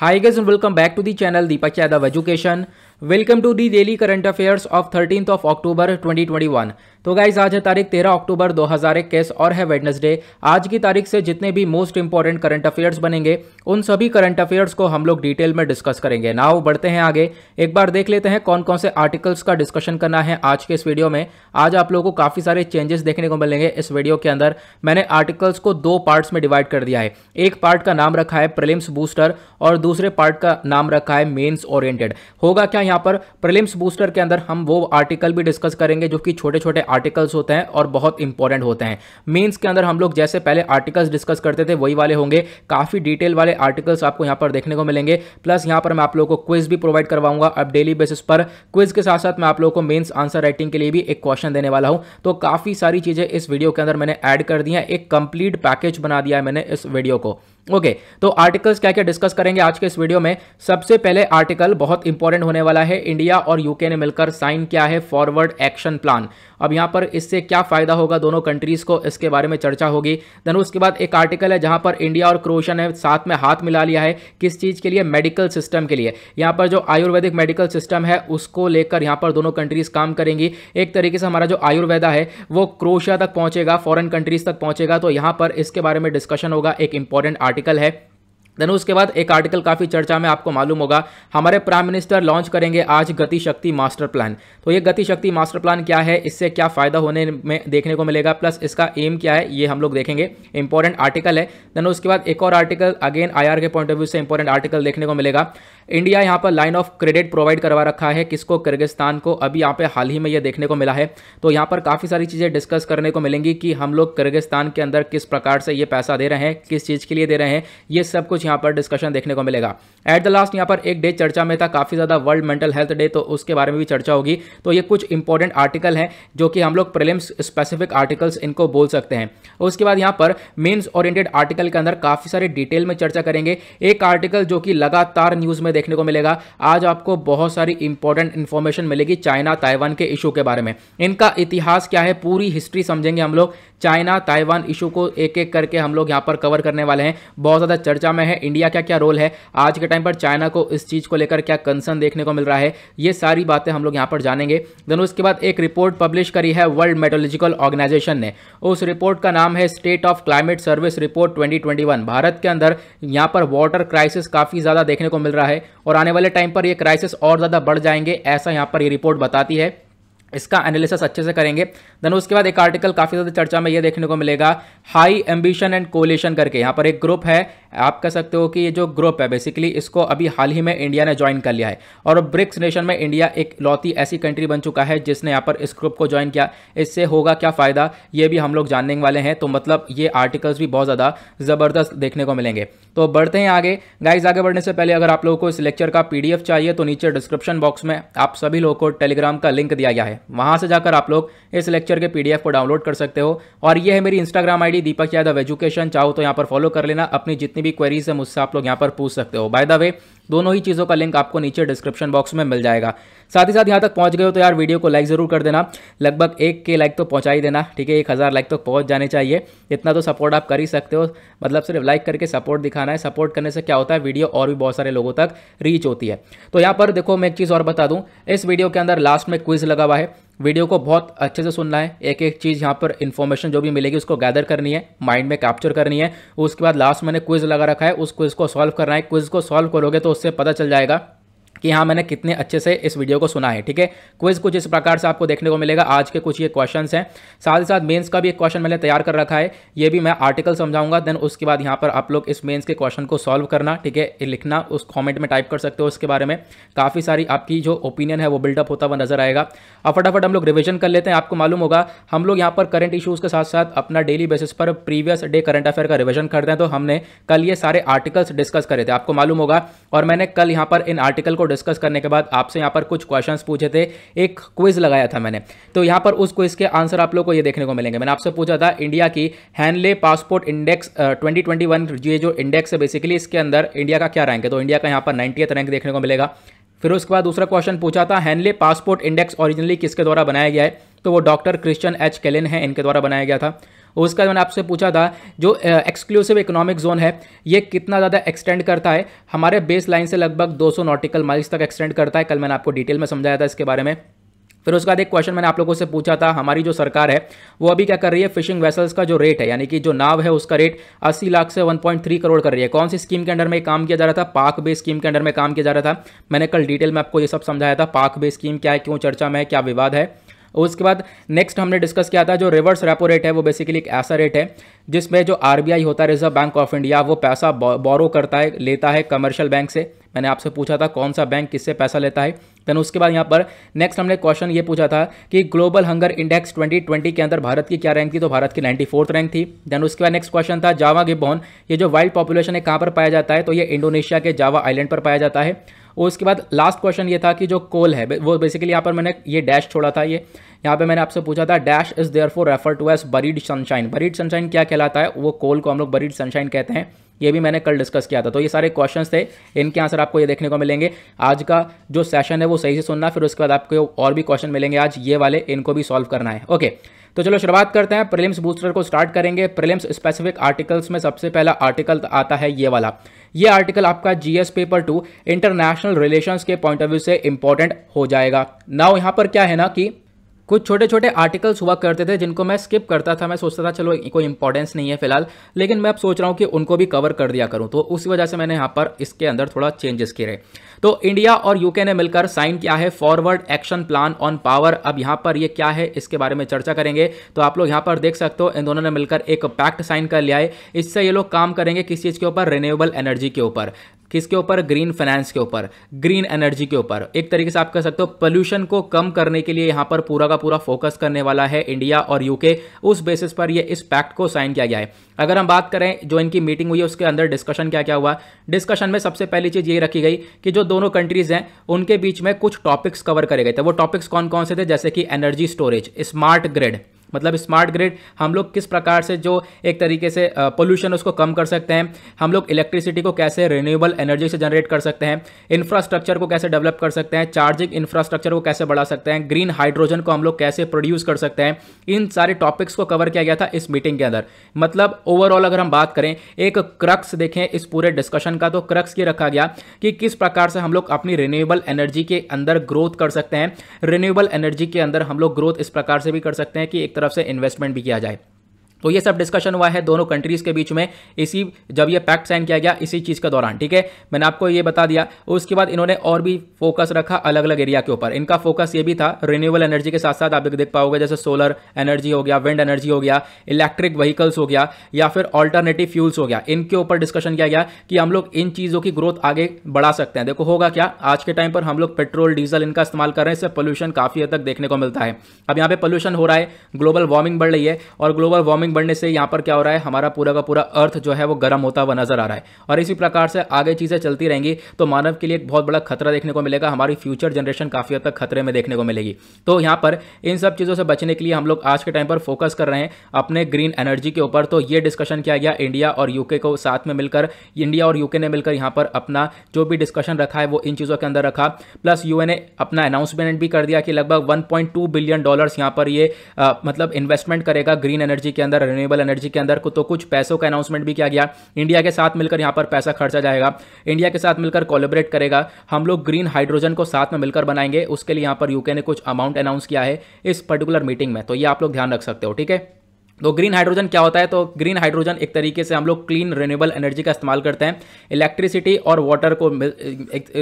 High guys welcome back to the channel Deepak Yadav education welcome to the daily current affairs of thirteen of October 2021 तो guys आज है तारीख 13 अक्टूबर 2021 और है Wednesday आज की तारीख से जितने भी मोस्ट इंपॉर्टेंट करंट अफेयर्स बनेंगे उन सभी करंट अफेयर्स को हम लोग डिटेल में डिस्कस करेंगे नाव बढ़ते हैं आगे एक बार देख लेते हैं कौन कौन से आर्टिकल्स का डिस्कशन करना है आज के इस वीडियो में आज आप लोगों को काफ़ी सारे चेंजेस देखने को मिलेंगे इस वीडियो के अंदर मैंने आर्टिकल्स को दो पार्ट्स में डिवाइड कर दिया है एक पार्ट का नाम रखा है प्रिलिम्स बूस्टर और दूसरे पार्ट का नाम रखा है मेन्स ओरिएंटेड होगा क्या यहाँ पर प्रिलिम्स बूस्टर के अंदर हम वो आर्टिकल भी डिस्कस करेंगे जो कि छोटे छोटे आर्टिकल्स होते हैं और बहुत इंपॉर्टेंट होते हैं मेंस के अंदर हम लोग जैसे पहले आर्टिकल्स डिस्कस करते थे वही वाले होंगे काफ़ी डिटेल वाले आर्टिकल्स आपको यहाँ पर देखने को मिलेंगे प्लस यहाँ पर मैं आप लोगों को क्विज भी प्रोवाइड करवाऊंगा अब डेली बेसिस पर क्विज के साथ साथ मैं आप लोगों को मेन्स आंसर राइटिंग के लिए भी एक क्वेश्चन देने वाला हूँ तो काफ़ी सारी चीज़ें इस वीडियो के अंदर मैंने एड कर दी है एक कंप्लीट पैकेज बना दिया है मैंने इस वीडियो को ओके okay, तो आर्टिकल्स क्या क्या डिस्कस करेंगे आज के इस वीडियो में सबसे पहले आर्टिकल बहुत इंपॉर्टेंट होने वाला है इंडिया और यूके ने मिलकर साइन किया है फॉरवर्ड एक्शन प्लान अब यहां पर इससे क्या फायदा होगा दोनों कंट्रीज को इसके बारे में चर्चा होगी देन उसके बाद एक आर्टिकल है जहां पर इंडिया और क्रोएशिया ने साथ में हाथ मिला लिया है किस चीज के लिए मेडिकल सिस्टम के लिए यहां पर जो आयुर्वेदिक मेडिकल सिस्टम है उसको लेकर यहां पर दोनों कंट्रीज काम करेंगी एक तरीके से हमारा जो आयुर्वेदा है वो क्रोशिया तक पहुंचेगा फॉरन कंट्रीज तक पहुंचेगा तो यहां पर इसके बारे में डिस्कशन होगा एक इंपॉर्टेंट आर्टिकल आर्टिकल है देन उसके बाद एक आर्टिकल काफ़ी चर्चा में आपको मालूम होगा हमारे प्राइम मिनिस्टर लॉन्च करेंगे आज गतिशक्ति मास्टर प्लान तो ये गतिशक्ति मास्टर प्लान क्या है इससे क्या फ़ायदा होने में देखने को मिलेगा प्लस इसका एम क्या है ये हम लोग देखेंगे इंपॉर्टेंट आर्टिकल है देन उसके बाद एक और आर्टिकल अगेन आई के पॉइंट ऑफ व्यू से इंपॉर्टेंट आर्टिकल देखने को मिलेगा इंडिया यहाँ पर लाइन ऑफ क्रेडिट प्रोवाइड करवा रखा है किसको किर्गिस्तान को अभी यहाँ पे हाल ही में ये देखने को मिला है तो यहाँ पर काफ़ी सारी चीज़ें डिस्कस करने को मिलेंगी कि हम लोग किर्गिस्तान के अंदर किस प्रकार से ये पैसा दे रहे हैं किस चीज़ के लिए दे रहे हैं ये सब कुछ यहाँ पर डिस्कशन देखने को मिलेगा एट द लास्ट यहाँ पर एक डे चर्चा में था काफ़ी ज़्यादा वर्ल्ड मेंटल हेल्थ डे तो उसके बारे में भी चर्चा होगी तो ये कुछ इंपॉर्टेंट आर्टिकल हैं जो कि हम लोग प्रिलिम्स स्पेसिफिक आर्टिकल्स इनको बोल सकते हैं उसके बाद यहाँ पर मीन्स ओरिएंटेड आर्टिकल के अंदर काफ़ी सारे डिटेल में चर्चा करेंगे एक आर्टिकल जो कि लगातार न्यूज़ में देखने को मिलेगा आज आपको बहुत सारी इंपॉर्टेंट इन्फॉर्मेशन मिलेगी चाइना ताइवान के इशू के बारे में इनका इतिहास क्या है पूरी हिस्ट्री समझेंगे हम लोग चाइना ताइवान इशू को एक एक करके हम लोग यहाँ पर कवर करने वाले हैं बहुत ज़्यादा चर्चा में है इंडिया का क्या रोल है आज के टाइम पर चाइना को इस चीज़ को लेकर क्या कंसर्न देखने को मिल रहा है ये सारी बातें हम लोग यहाँ पर जानेंगे देन उसके बाद एक रिपोर्ट पब्लिश करी है वर्ल्ड मेटोलॉजिकल ऑर्गेनाइजेशन ने उस रिपोर्ट का नाम है state of climate service report twenty Bharat के अंदर यहाँ पर वाटर क्राइसिस काफ़ी ज़्यादा देखने को मिल रहा है और आने वाले टाइम पर ये क्राइसिस और ज़्यादा बढ़ जाएंगे ऐसा यहाँ पर ये रिपोर्ट बताती है इसका एनालिसिस अच्छे से करेंगे देन उसके बाद एक आर्टिकल काफ़ी ज़्यादा चर्चा में ये देखने को मिलेगा हाई एम्बिशन एंड कोलेशन करके यहाँ पर एक ग्रुप है आप कह सकते हो कि ये जो ग्रुप है बेसिकली इसको अभी हाल ही में इंडिया ने ज्वाइन कर लिया है और ब्रिक्स नेशन में इंडिया एक लौती ऐसी कंट्री बन चुका है जिसने यहाँ पर इस ग्रुप को ज्वाइन किया इससे होगा क्या फ़ायदा ये भी हम लोग जानने वाले हैं तो मतलब ये आर्टिकल्स भी बहुत ज़्यादा ज़बरदस्त देखने को मिलेंगे तो बढ़ते हैं आगे गाइज आगे बढ़ने से पहले अगर आप लोगों को इस लेक्चर का पी चाहिए तो नीचे डिस्क्रिप्शन बॉक्स में आप सभी लोगों को टेलीग्राम का लिंक दिया गया है वहाँ से जाकर आप लोग इस लेक्चर के पी को डाउनलोड कर सकते हो और ये है मेरी Instagram I Deepak Yadav education चाहो तो यहाँ पर फॉलो कर लेना अपनी जितनी जितनी भी क्वेरीज है मुझसे आप लोग यहाँ पर पूछ सकते हो बाय द वे दोनों ही चीज़ों का लिंक आपको नीचे डिस्क्रिप्शन बॉक्स में मिल जाएगा साथ ही साथ यहाँ तक पहुँच गए हो तो यार वीडियो को लाइक ज़रूर कर देना लगभग एक के लाइक तो पहुँचा ही देना ठीक है एक हज़ार लाइक तो पहुँच जाने चाहिए इतना तो सपोर्ट आप कर ही सकते हो मतलब सिर्फ लाइक करके सपोर्ट दिखाना है सपोर्ट करने से क्या होता है वीडियो और भी बहुत सारे लोगों तक रीच होती है तो यहाँ पर देखो मैं एक चीज़ और बता दूँ इस वीडियो के अंदर लास्ट में क्विज लगा हुआ है वीडियो को बहुत अच्छे से सुनना है एक एक चीज़ यहाँ पर इन्फॉर्मेशन जो भी मिलेगी उसको गैदर करनी है माइंड में कैप्चर करनी है उसके बाद लास्ट मैंने क्विज़ लगा रखा है उस क्विज़ को सॉल्व करना है क्विज़ को सॉल्व करोगे तो उससे पता चल जाएगा कि हाँ मैंने कितने अच्छे से इस वीडियो को सुना है ठीक है क्विज़ कुछ इस प्रकार से आपको देखने को मिलेगा आज के कुछ ये क्वेश्चन हैं साथ ही साथ मेन्स का भी एक क्वेश्चन मैंने तैयार कर रखा है ये भी मैं आर्टिकल समझाऊंगा देन उसके बाद यहाँ पर आप लोग इस मेन्स के क्वेश्चन को सॉल्व करना ठीक है लिखना उस कॉमेंट में टाइप कर सकते हो उसके बारे में काफ़ी सारी आपकी जो ओपिनियन है वो बिल्डअप होता हुआ नजर आएगा अब फटाफट हम लोग रिविजन कर लेते हैं आपको मालूम होगा हम लोग यहाँ पर करंट इशूज़ के साथ साथ अपना डेली बेसिस पर प्रीवियस डे करंट अफेयर का रिविजन करते हैं तो हमने कल ये सारे आर्टिकल्स डिस्कस करे थे आपको मालूम होगा और मैंने कल यहाँ पर इन आर्टिकल को डिस्कस करने के बाद आपसे यहाँ पर कुछ क्वेश्चन पूछे थे एक क्विज लगाया था मैंने तो यहाँ पर उस क्विज के आंसर आप लोग को ये देखने को मिलेंगे मैंने आपसे पूछा था इंडिया की हैंडले पासपोर्ट इंडेक्स ट्वेंटी ये जो इंडेक्स है बेसिकली इसके अंदर इंडिया का क्या रैंक है तो इंडिया का यहाँ पर नाइन्टी रैंक देखने को मिलेगा फिर उसके बाद दूसरा क्वेश्चन पूछा था हैनले पासपोर्ट इंडेक्स ओरिजिनली किसके द्वारा बनाया गया है तो वो डॉक्टर क्रिश्चियन एच केलिन है इनके द्वारा बनाया गया था और उसका मैंने आपसे पूछा था जो एक्सक्लूसिव इकोनॉमिक जोन है ये कितना ज़्यादा एक्सटेंड करता है हमारे बेस लाइन से लगभग 200 नॉटिकल माइल्स तक एक्सटेंड करता है कल मैंने आपको डिटेल में समझाया था इसके बारे में फिर उसके बाद एक क्वेश्चन मैंने आप लोगों से पूछा था हमारी जो सरकार है वो अभी क्या कर रही है फिशिंग वेसल्स का जो रेट है यानी कि जो नाव है उसका रेट 80 लाख से 1.3 करोड़ कर रही है कौन सी स्कीम के अंडर में काम किया जा रहा था पाक बे स्कीम के अंडर में काम किया जा रहा था मैंने कल डिटेल में आपको ये सब समझाया था पाक बे स्कीम क्या है क्यों चर्चा में है क्या विवाद है और उसके बाद नेक्स्ट हमने डिस्कस किया था जो रिवर्स रेपो रेट है वो बेसिकली एक ऐसा रेट है जिसमें जो आरबीआई होता है रिजर्व बैंक ऑफ इंडिया वो पैसा बोरो करता है लेता है कमर्शियल बैंक से मैंने आपसे पूछा था कौन सा बैंक किससे पैसा लेता है देन उसके बाद यहाँ पर नेक्स्ट हमने क्वेश्चन ये पूछा था कि ग्लोबल हंगर इंडेक्स 2020 के अंदर भारत की क्या रैंक थी तो भारत की नाइन्टी फोर्थ रैंक थी देन उसके बाद नेक्स्ट क्वेश्चन था जावा गिबॉन ये जो वाइल्ड पॉपुलेशन है कहाँ पर पाया जाता है तो ये इंडोनेशिया के जावा आइलैंड पर पाया जाता है और उसके बाद लास्ट क्वेश्चन ये था कि जो कोल है वो बेसिकली यहाँ पर मैंने ये डैश छोड़ा था ये यहाँ पे मैंने आपसे पूछा था dash is there for refer to as buried sunshine buried sunshine क्या कहलाता है वो कोल को हम लोग बरीड सनशाइन कहते हैं ये भी मैंने कल डिस्कस किया था तो ये सारे क्वेश्चंस थे इनके आंसर आपको ये देखने को मिलेंगे आज का जो सेशन है वो सही से सुनना फिर उसके बाद आपको और भी क्वेश्चन मिलेंगे आज ये वाले इनको भी सॉल्व करना है ओके okay. तो चलो शुरुआत करते हैं प्रीलिम्स बूस्टर को स्टार्ट करेंगे प्रीलिम्स स्पेसिफिक आर्टिकल्स में सबसे पहला आर्टिकल आता है ये वाला ये आर्टिकल आपका GS paper two international relations के पॉइंट ऑफ व्यू से इंपॉर्टेंट हो जाएगा नाउ यहां पर क्या है ना कि कुछ छोटे छोटे आर्टिकल्स हुआ करते थे जिनको मैं स्किप करता था मैं सोचता था चलो कोई इंपॉर्टेंस नहीं है फिलहाल लेकिन मैं अब सोच रहा हूँ कि उनको भी कवर कर दिया करूँ तो उस वजह से मैंने यहाँ पर इसके अंदर थोड़ा चेंजेस किए तो इंडिया और यूके ने मिलकर साइन किया है forward action plan on power अब यहाँ पर ये क्या है इसके बारे में चर्चा करेंगे तो आप लोग यहाँ पर देख सकते हो इन दोनों ने मिलकर एक पैक्ट साइन कर लिया है इससे ये लोग काम करेंगे किस चीज़ के ऊपर रिन्यूएबल एनर्जी के ऊपर किसके ऊपर ग्रीन फाइनेंस के ऊपर ग्रीन एनर्जी के ऊपर एक तरीके से आप कह सकते हो पोल्यूशन को कम करने के लिए यहाँ पर पूरा का पूरा फोकस करने वाला है इंडिया और यूके उस बेसिस पर यह इस पैक्ट को साइन किया गया है अगर हम बात करें जो इनकी मीटिंग हुई है उसके अंदर डिस्कशन क्या क्या हुआ डिस्कशन में सबसे पहली चीज़ ये रखी गई कि जो दोनों कंट्रीज़ हैं उनके बीच में कुछ टॉपिक्स कवर करे गए थे वो टॉपिक्स कौन कौन से थे जैसे कि एनर्जी स्टोरेज स्मार्ट ग्रिड मतलब स्मार्ट ग्रिड हम लोग किस प्रकार से जो एक तरीके से पोल्यूशन उसको कम कर सकते हैं हम लोग इलेक्ट्रिसिटी को कैसे रिन्यूएबल एनर्जी से जनरेट कर सकते हैं इंफ्रास्ट्रक्चर को कैसे डेवलप कर सकते हैं चार्जिंग इंफ्रास्ट्रक्चर को कैसे बढ़ा सकते हैं ग्रीन हाइड्रोजन को हम लोग कैसे प्रोड्यूस कर सकते हैं इन सारे टॉपिक्स को कवर किया गया था इस मीटिंग के अंदर मतलब ओवरऑल अगर हम बात करें एक क्रक्स देखें इस पूरे डिस्कशन का तो क्रक्स ये रखा गया कि किस प्रकार से हम लोग अपनी रिन्यूएबल एनर्जी के अंदर ग्रोथ कर सकते हैं रिन्यूएबल एनर्जी के अंदर हम लोग ग्रोथ इस प्रकार से भी कर सकते हैं कि एक तरफ से इन्वेस्टमेंट भी किया जाए तो ये सब डिस्कशन हुआ है दोनों कंट्रीज़ के बीच में इसी जब ये पैक्ट साइन किया गया इसी चीज़ के दौरान ठीक है मैंने आपको ये बता दिया उसके बाद इन्होंने और भी फोकस रखा अलग अलग एरिया के ऊपर इनका फोकस ये भी था रिन्यूएबल एनर्जी के साथ साथ आप देख पाओगे जैसे सोलर एनर्जी हो गया विंड एनर्जी हो गया इलेक्ट्रिक व्हीकल्स हो गया या फिर ऑल्टरनेटिव फ्यूल्स हो गया इनके ऊपर डिस्कशन किया गया कि हम लोग इन चीज़ों की ग्रोथ आगे बढ़ा सकते हैं देखो होगा क्या आज के टाइम पर हम लोग पेट्रोल डीजल इनका इस्तेमाल कर रहे हैं इससे पोल्यूशन काफ़ी हद तक देखने को मिलता है अब यहाँ पे पोल्यूशन हो रहा है ग्लोबल वार्मिंग बढ़ रही है और ग्लोबल वार्मिंग वार्मिंग बढ़ने से यहाँ पर क्या हो रहा है हमारा पूरा का पूरा अर्थ जो है वो गर्म होता हुआ नजर आ रहा है और इसी प्रकार से आगे चीज़ें चलती रहेंगी तो मानव के लिए एक बहुत बड़ा खतरा देखने को मिलेगा हमारी फ्यूचर जनरेशन काफ़ी हद तक खतरे में देखने को मिलेगी तो यहाँ पर इन सब चीज़ों से बचने के लिए हम लोग आज के टाइम पर फोकस कर रहे हैं अपने ग्रीन एनर्जी के ऊपर तो ये डिस्कशन किया गया इंडिया और यूके को साथ में मिलकर इंडिया और यूके ने मिलकर यहाँ पर अपना जो भी डिस्कशन रखा है वो इन चीज़ों के अंदर रखा प्लस यू ने अपना अनाउंसमेंट भी कर दिया कि लगभग वन बिलियन डॉलर्स यहाँ पर ये मतलब इन्वेस्टमेंट करेगा ग्रीन एनर्जी के अंदर अंदर रिन्यूएबल एनर्जी के अंदर तो कुछ पैसों का अनाउंसमेंट भी किया गया इंडिया के साथ मिलकर यहाँ पर पैसा खर्चा जाएगा इंडिया के साथ मिलकर कोलेबरेट करेगा हम लोग ग्रीन हाइड्रोजन को साथ में मिलकर बनाएंगे उसके लिए यहाँ पर यूके ने कुछ अमाउंट अनाउंस किया है इस पर्टिकुलर मीटिंग में तो ये आप लोग ध्यान रख सकते हो ठीक है तो ग्रीन हाइड्रोजन क्या होता है तो ग्रीन हाइड्रोजन एक तरीके से हम लोग क्लीन रिन्यूएबल एनर्जी का इस्तेमाल करते हैं इलेक्ट्रिसिटी और वाटर को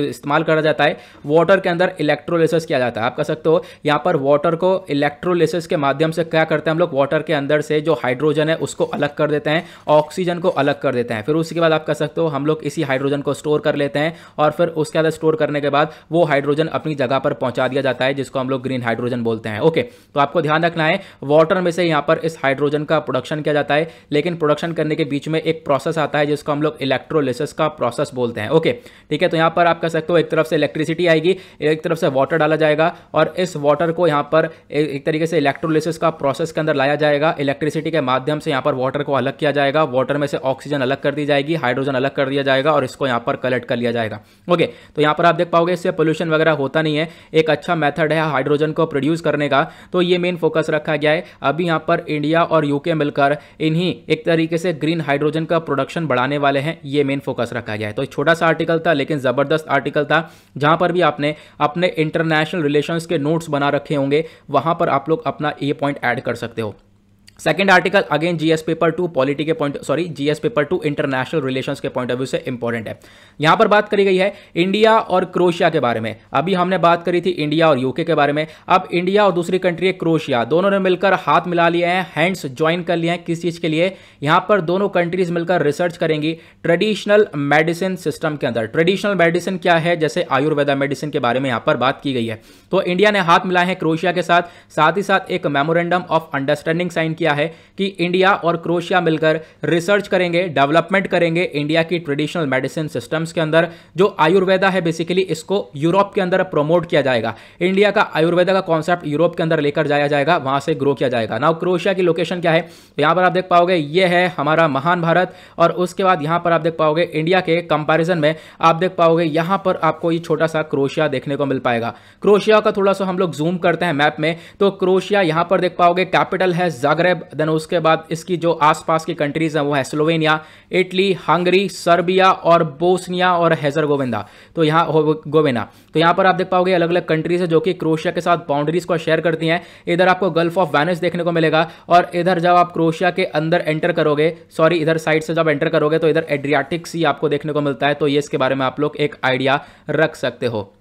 इस्तेमाल करा जाता है वाटर के अंदर इलेक्ट्रोलिसिस किया जाता है आप कह सकते हो यहाँ पर वाटर को इलेक्ट्रोलिसिस के माध्यम से क्या करते हैं हम लोग वाटर के अंदर से जो हाइड्रोजन है उसको अलग कर देते हैं ऑक्सीजन को अलग कर देते हैं फिर उसके बाद आप कह सकते हो हम लोग इसी हाइड्रोजन को स्टोर कर लेते हैं और फिर उसके अंदर स्टोर करने के बाद वो हाइड्रोजन अपनी जगह पर पहुंचा दिया जाता है जिसको हम लोग ग्रीन हाइड्रोजन बोलते हैं ओके तो आपको ध्यान रखना है वाटर में से यहाँ पर इस हाइड्रोजन हाइड्रोजन का प्रोडक्शन किया जाता है लेकिन प्रोडक्शन करने के बीच में एक प्रोसेस आता है जिसको हम लोग इलेक्ट्रोलिसिस का प्रोसेस बोलते हैं ओके ठीक है तो यहाँ पर आप कह सकते हो एक तरफ से इलेक्ट्रिसिटी आएगी एक तरफ से वाटर डाला जाएगा और इस वाटर को यहाँ पर एक तरीके से इलेक्ट्रोलिसिस का प्रोसेस के अंदर लाया जाएगा इलेक्ट्रिसिटी के माध्यम से यहाँ पर वाटर को अलग किया जाएगा वाटर में से ऑक्सीजन अलग कर दी जाएगी हाइड्रोजन अलग कर दिया जाएगा और इसको यहाँ पर कलेक्ट कर लिया जाएगा ओके तो यहाँ पर आप देख पाओगे इससे पोल्यूशन वगैरह होता नहीं है एक अच्छा मेथड है हाइड्रोजन को प्रोड्यूस करने का तो ये मेन फोकस रखा गया है अभी यहाँ पर इंडिया और और यूके मिलकर इन्हीं एक तरीके से ग्रीन हाइड्रोजन का प्रोडक्शन बढ़ाने वाले हैं ये मेन फोकस रखा गया है तो छोटा सा आर्टिकल था लेकिन ज़बरदस्त आर्टिकल था जहाँ पर भी आपने अपने इंटरनेशनल रिलेशन के नोट्स बना रखे होंगे वहाँ पर आप लोग अपना ये पॉइंट ऐड कर सकते हो second article again GS paper two polity के point sorry GS paper two international relations के पॉइंट ऑफ व्यू से इंपॉर्टेंट है यहां पर बात करी गई है इंडिया और क्रोशिया के बारे में अभी हमने बात करी थी इंडिया और यूके के बारे में अब इंडिया और दूसरी कंट्री है क्रोशिया दोनों ने मिलकर हाथ मिला लिए हैं हैंड्स ज्वाइन कर लिए हैं किस चीज के लिए यहां पर दोनों कंट्रीज मिलकर रिसर्च करेंगी ट्रेडिशनल मेडिसिन सिस्टम के अंदर ट्रेडिशनल मेडिसिन क्या है जैसे आयुर्वेदा मेडिसिन के बारे में यहां पर बात की गई है तो इंडिया ने हाथ मिलाए हैं क्रोशिया के साथ साथ ही साथ एक मेमोरेंडम ऑफ अंडरस्टैंडिंग साइन किया किया है कि इंडिया और क्रोशिया मिलकर रिसर्च करेंगे डेवलपमेंट करेंगे इंडिया की ट्रेडिशनल मेडिसिन सिस्टम्स के अंदर जो आयुर्वेदा है बेसिकली इसको यूरोप के अंदर प्रमोट किया जाएगा इंडिया का आयुर्वेदा का कॉन्सेप्ट यूरोप के अंदर लेकर जाया जाएगा वहां से ग्रो किया जाएगा नाउ क्रोशिया की लोकेशन क्या है यहां पर आप देख पाओगे ये है हमारा महान भारत और उसके बाद यहां पर आप देख पाओगे इंडिया के कंपेरिजन में आप देख पाओगे यहां पर आपको ये छोटा सा क्रोशिया देखने को मिल पाएगा क्रोशिया का थोड़ा सा हम लोग जूम करते हैं मैप में तो क्रोशिया यहां पर देख पाओगे कैपिटल है जागरेब देन उसके बाद इसकी जो आसपास की कंट्रीज़ हैं वो है स्लोवेनिया इटली हंगरी सर्बिया और बोस्निया और हेजर गोविंदा तो यहाँ गोविंदा तो यहाँ पर आप देख पाओगे अलग अलग कंट्रीज़ है जो कि क्रोशिया के साथ बाउंड्रीज़ को शेयर करती हैं इधर आपको गल्फ ऑफ वैनिस देखने को मिलेगा और इधर जब आप क्रोशिया के अंदर एंटर करोगे सॉरी इधर साइड से जब एंटर करोगे तो इधर एड्रियाटिक सी आपको देखने को मिलता है तो ये इसके बारे में आप लोग एक आइडिया रख सकते हो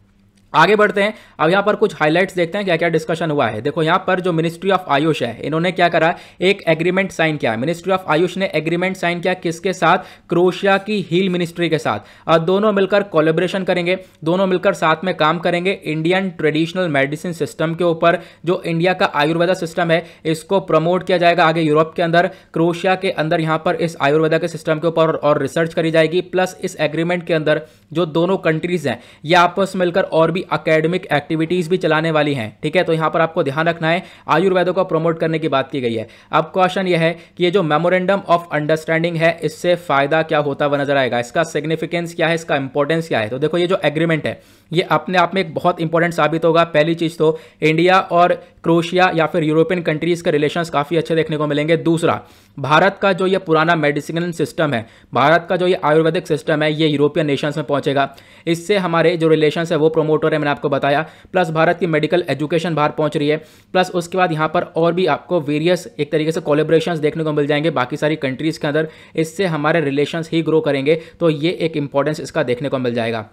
आगे बढ़ते हैं अब यहाँ पर कुछ हाईलाइट्स देखते हैं क्या क्या डिस्कशन हुआ है देखो यहाँ पर जो मिनिस्ट्री ऑफ आयुष है इन्होंने क्या करा एक एग्रीमेंट साइन किया मिनिस्ट्री ऑफ आयुष ने एग्रीमेंट साइन किया किसके साथ क्रोशिया की हील मिनिस्ट्री के साथ और दोनों मिलकर कोलेब्रेशन करेंगे दोनों मिलकर साथ में काम करेंगे इंडियन ट्रेडिशनल मेडिसिन सिस्टम के ऊपर जो इंडिया का आयुर्वेदा सिस्टम है इसको प्रमोट किया जाएगा आगे यूरोप के अंदर क्रोशिया के अंदर यहाँ पर इस आयुर्वेदा के सिस्टम के ऊपर और रिसर्च करी जाएगी प्लस इस एग्रीमेंट के अंदर जो दोनों कंट्रीज हैं ये आपस मिलकर और भी अकेडमिक एक्टिविटीज़ भी चलाने वाली हैं ठीक है तो यहां पर आपको ध्यान रखना है आयुर्वेदों को प्रमोट करने की बात की गई है अब क्वेश्चन यह है कि ये जो मेमोरेंडम ऑफ अंडरस्टैंडिंग है इससे फ़ायदा क्या होता हुआ नजर आएगा इसका सिग्निफिकेंस क्या है इसका इंपॉर्टेंस क्या है तो देखो ये जो एग्रीमेंट है ये अपने आप में एक बहुत इंपॉर्टेंट साबित होगा पहली चीज़ तो इंडिया और क्रोशिया या फिर यूरोपियन कंट्रीज़ के रिलेशन काफ़ी अच्छे देखने को मिलेंगे दूसरा भारत का जो ये पुराना मेडिसिनल सिस्टम है भारत का जो ये आयुर्वेदिक सिस्टम है ये यूरोपियन नेशंस में पहुंचेगा इससे हमारे जो रिलेशन है वो प्रमोट हो बारे में मैंने आपको बताया प्लस भारत की मेडिकल एजुकेशन बाहर पहुंच रही है प्लस उसके बाद यहाँ पर और भी आपको वेरियस एक तरीके से कोलेब्रेशन देखने को मिल जाएंगे बाकी सारी कंट्रीज़ के अंदर इससे हमारे रिलेशन ही ग्रो करेंगे तो ये एक इंपॉर्टेंस इसका देखने को मिल जाएगा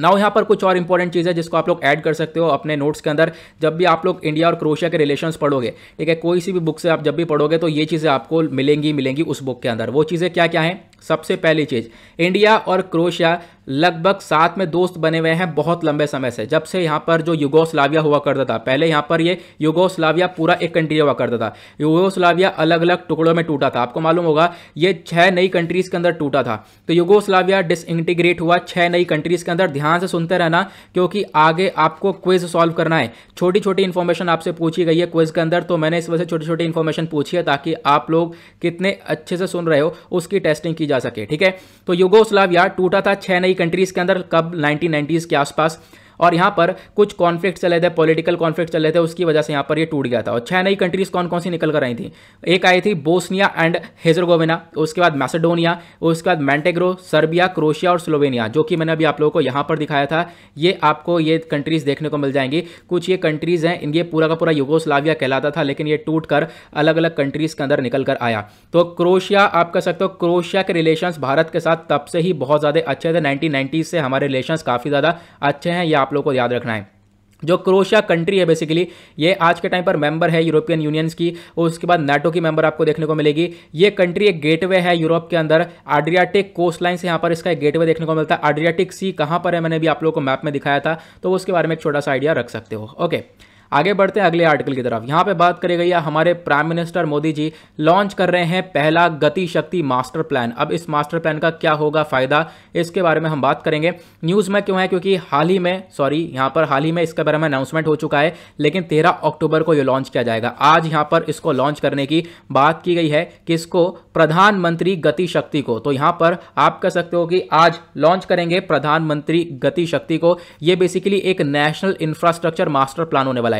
नाउ यहाँ पर कुछ और इंपॉर्टेंट चीज़ है जिसको आप लोग ऐड कर सकते हो अपने नोट्स के अंदर जब भी आप लोग इंडिया और क्रोशिया के रिलेशंस पढ़ोगे ठीक है कोई सी भी बुक से आप जब भी पढ़ोगे तो ये चीज़ें आपको मिलेंगी मिलेंगी उस बुक के अंदर वो चीज़ें क्या क्या हैं सबसे पहली चीज़ इंडिया और क्रोशिया लगभग साथ में दोस्त बने हुए हैं बहुत लंबे समय से जब से यहाँ पर जो युगोस्लाविया हुआ करता था पहले यहाँ पर ये युगोस्लाविया पूरा एक कंट्री हुआ करता था युगोस्लाविया अलग अलग टुकड़ों में टूटा था आपको मालूम होगा ये छह नई कंट्रीज के अंदर टूटा था तो युगोस्लाविया डिसइंटीग्रेट हुआ छह नई कंट्रीज के अंदर ध्यान से सुनते रहना क्योंकि आगे आपको क्विज सॉल्व करना है छोटी छोटी इन्फॉर्मेशन आपसे पूछी गई है क्विज के अंदर तो मैंने इस वजह से छोटी छोटी इन्फॉर्मेशन पूछी है ताकि आप लोग कितने अच्छे से सुन रहे हो उसकी टेस्टिंग की जा सके ठीक है तो युगोस्लाविया टूटा था छह नई कंट्रीज़ के अंदर कब नाइनटीन के आसपास और यहाँ पर कुछ कॉन्फ्लिक्ट चले थे पॉलिटिकल कॉन्फ्लिक्ट चले थे उसकी वजह से यहाँ पर ये टूट गया था और छह नई कंट्रीज कौन कौन सी निकल कर आई थी एक आई थी बोस्निया एंड हेजरगोविना उसके बाद मैसेडोनिया उसके बाद मैंटेग्रो सर्बिया क्रोशिया और स्लोवेनिया जो कि मैंने अभी आप लोगों को यहाँ पर दिखाया था ये आपको ये कंट्रीज देखने को मिल जाएंगी कुछ ये कंट्रीज हैं इनके पूरा का पूरा युगोस्लाविया कहलाता था लेकिन ये टूट कर अलग अलग कंट्रीज के अंदर निकल कर आया तो क्रोशिया आप कह सकते हो क्रोशिया के रिलेशन भारत के साथ तब से ही बहुत ज़्यादा अच्छे थे नाइनटीन से हमारे रिलेशन काफ़ी ज़्यादा अच्छे हैं या आप लोग को याद रखना है जो क्रोशिया कंट्री है बेसिकली ये आज के टाइम पर मेंबर है यूरोपियन यूनियंस की और उसके बाद नाटो की मेंबर आपको देखने को मिलेगी ये कंट्री एक गेटवे है यूरोप के अंदर आड्रियाटिक कोस्ट लाइन से यहाँ पर इसका एक गेटवे देखने को मिलता है आड्रियाटिक सी कहाँ पर है मैंने भी आप लोगों को मैप में दिखाया था तो उसके बारे में एक छोटा सा आइडिया रख सकते हो ओके आगे बढ़ते हैं अगले आर्टिकल की तरफ यहाँ पे बात करी गई है हमारे prime minister Modi ji launch कर रहे हैं पहला गति शक्ति मास्टर प्लान अब इस मास्टर प्लान का क्या होगा फायदा इसके बारे में हम बात करेंगे न्यूज़ में क्यों है क्योंकि हाल ही में सॉरी यहाँ पर हाल ही में इसके बारे में अनाउंसमेंट हो चुका है लेकिन तेरह अक्टूबर को यह लॉन्च किया जाएगा आज यहाँ पर इसको लॉन्च करने की बात की गई है किसको प्रधानमंत्री गति शक्ति को तो यहाँ पर आप कह सकते हो कि आज लॉन्च करेंगे प्रधानमंत्री गति शक्ति को ये बेसिकली एक नेशनल इंफ्रास्ट्रक्चर मास्टर प्लान होने वाला है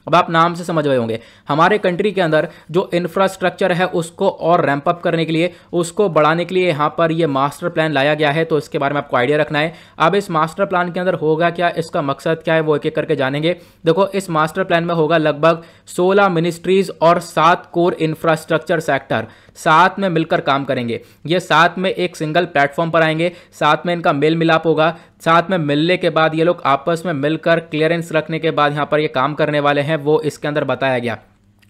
अब आप नाम से समझ रहे होंगे हमारे कंट्री के अंदर जो इंफ्रास्ट्रक्चर है उसको और रैंप अप करने के लिए उसको बढ़ाने के लिए यहाँ पर ये मास्टर प्लान लाया गया है तो इसके बारे में आपको आइडिया रखना है अब इस मास्टर प्लान के अंदर होगा क्या इसका मकसद क्या है वो एक एक करके जानेंगे देखो इस मास्टर प्लान में होगा लगभग सोलह मिनिस्ट्रीज और सात कोर इंफ्रास्ट्रक्चर सेक्टर साथ में मिलकर काम करेंगे ये साथ में एक सिंगल प्लेटफॉर्म पर आएंगे साथ में इनका मेल मिलाप होगा साथ में मिलने के बाद ये लोग आपस में मिलकर क्लियरेंस रखने के बाद यहाँ पर ये काम करने वाले हैं है वो इसके अंदर बताया गया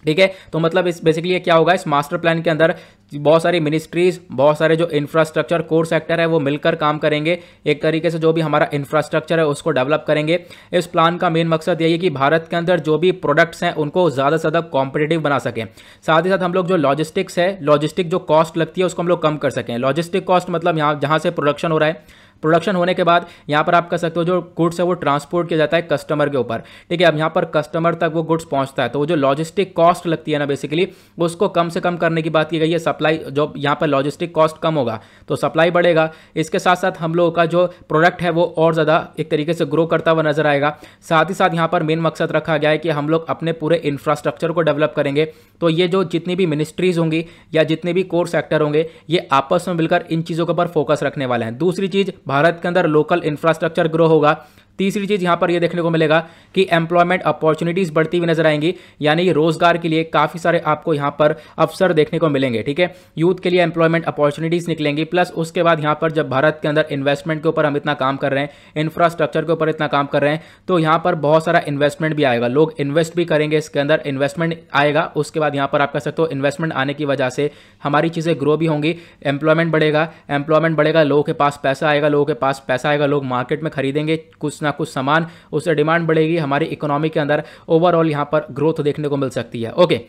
ठीक है तो मतलब इस बेसिकली क्या होगा इस मास्टर प्लान के अंदर बहुत सारी मिनिस्ट्रीज बहुत सारे जो इंफ्रास्ट्रक्चर कोर सेक्टर है वो मिलकर काम करेंगे एक तरीके से जो भी हमारा इंफ्रास्ट्रक्चर है उसको डेवलप करेंगे इस प्लान का मेन मकसद यही है कि भारत के अंदर जो भी प्रोडक्ट्स हैं उनको ज़्यादा से ज़्यादा कॉम्पिटेटिव बना सकें साथ ही साथ हम लोग जो लॉजिस्टिक्स है लॉजिस्टिक जो कॉस्ट लगती है उसको हम लोग कम कर सकें लॉजिस्टिक कॉस्ट मतलब यहाँ जहाँ से प्रोडक्शन हो रहा है प्रोडक्शन होने के बाद यहाँ पर आप कह सकते हो जो गुड्स है वो ट्रांसपोर्ट किया जाता है कस्टमर के ऊपर ठीक है अब यहाँ पर कस्टमर तक वो गुड्स पहुँचता है तो वो जो लॉजिस्टिक कॉस्ट लगती है ना बेसिकली उसको कम से कम करने की बात की गई है सप्लाई जो यहाँ पर लॉजिस्टिक कॉस्ट कम होगा तो सप्लाई बढ़ेगा इसके साथ साथ हम लोगों का जो प्रोडक्ट है वो और ज़्यादा एक तरीके से ग्रो करता हुआ नजर आएगा साथ ही साथ यहाँ पर मेन मकसद रखा गया है कि हम लोग अपने पूरे इंफ्रास्ट्रक्चर को डेवलप करेंगे तो ये जो जितनी भी मिनिस्ट्रीज होंगी या जितने भी कोर सेक्टर होंगे ये आपस में मिलकर इन चीज़ों के ऊपर फोकस रखने वाले हैं दूसरी चीज़ भारत के अंदर लोकल इंफ्रास्ट्रक्चर ग्रो होगा तीसरी चीज़ यहाँ पर ये देखने को मिलेगा कि एम्प्लॉयमेंट अपॉर्चुनिटीज़ बढ़ती हुई नजर आएंगी यानी रोजगार के लिए काफ़ी सारे आपको यहाँ पर अवसर देखने को मिलेंगे ठीक है यूथ के लिए एम्प्लॉयमेंट अपॉर्चुनिटीज़ निकलेंगी प्लस उसके बाद यहाँ पर जब भारत के अंदर इन्वेस्टमेंट के ऊपर हम इतना काम कर रहे हैं इंफ्रास्ट्रक्चर के ऊपर इतना काम कर रहे हैं तो यहाँ पर बहुत सारा इन्वेस्टमेंट भी आएगा लोग इन्वेस्ट भी करेंगे इसके अंदर इन्वेस्टमेंट आएगा उसके बाद यहाँ पर आप कह सकते हो इन्वेस्टमेंट आने की वजह से हमारी चीज़ें ग्रो भी होंगी एम्प्लॉयमेंट बढ़ेगा एम्प्लॉयमेंट बढ़ेगा लोगों के पास पैसा आएगा लोगों के पास पैसा आएगा लोग मार्केट में खरीदेंगे कुछ कुछ ना कुछ सामान उससे डिमांड बढ़ेगी हमारी इकोनॉमी के अंदर ओवरऑल यहाँ पर ग्रोथ देखने को मिल सकती है ओके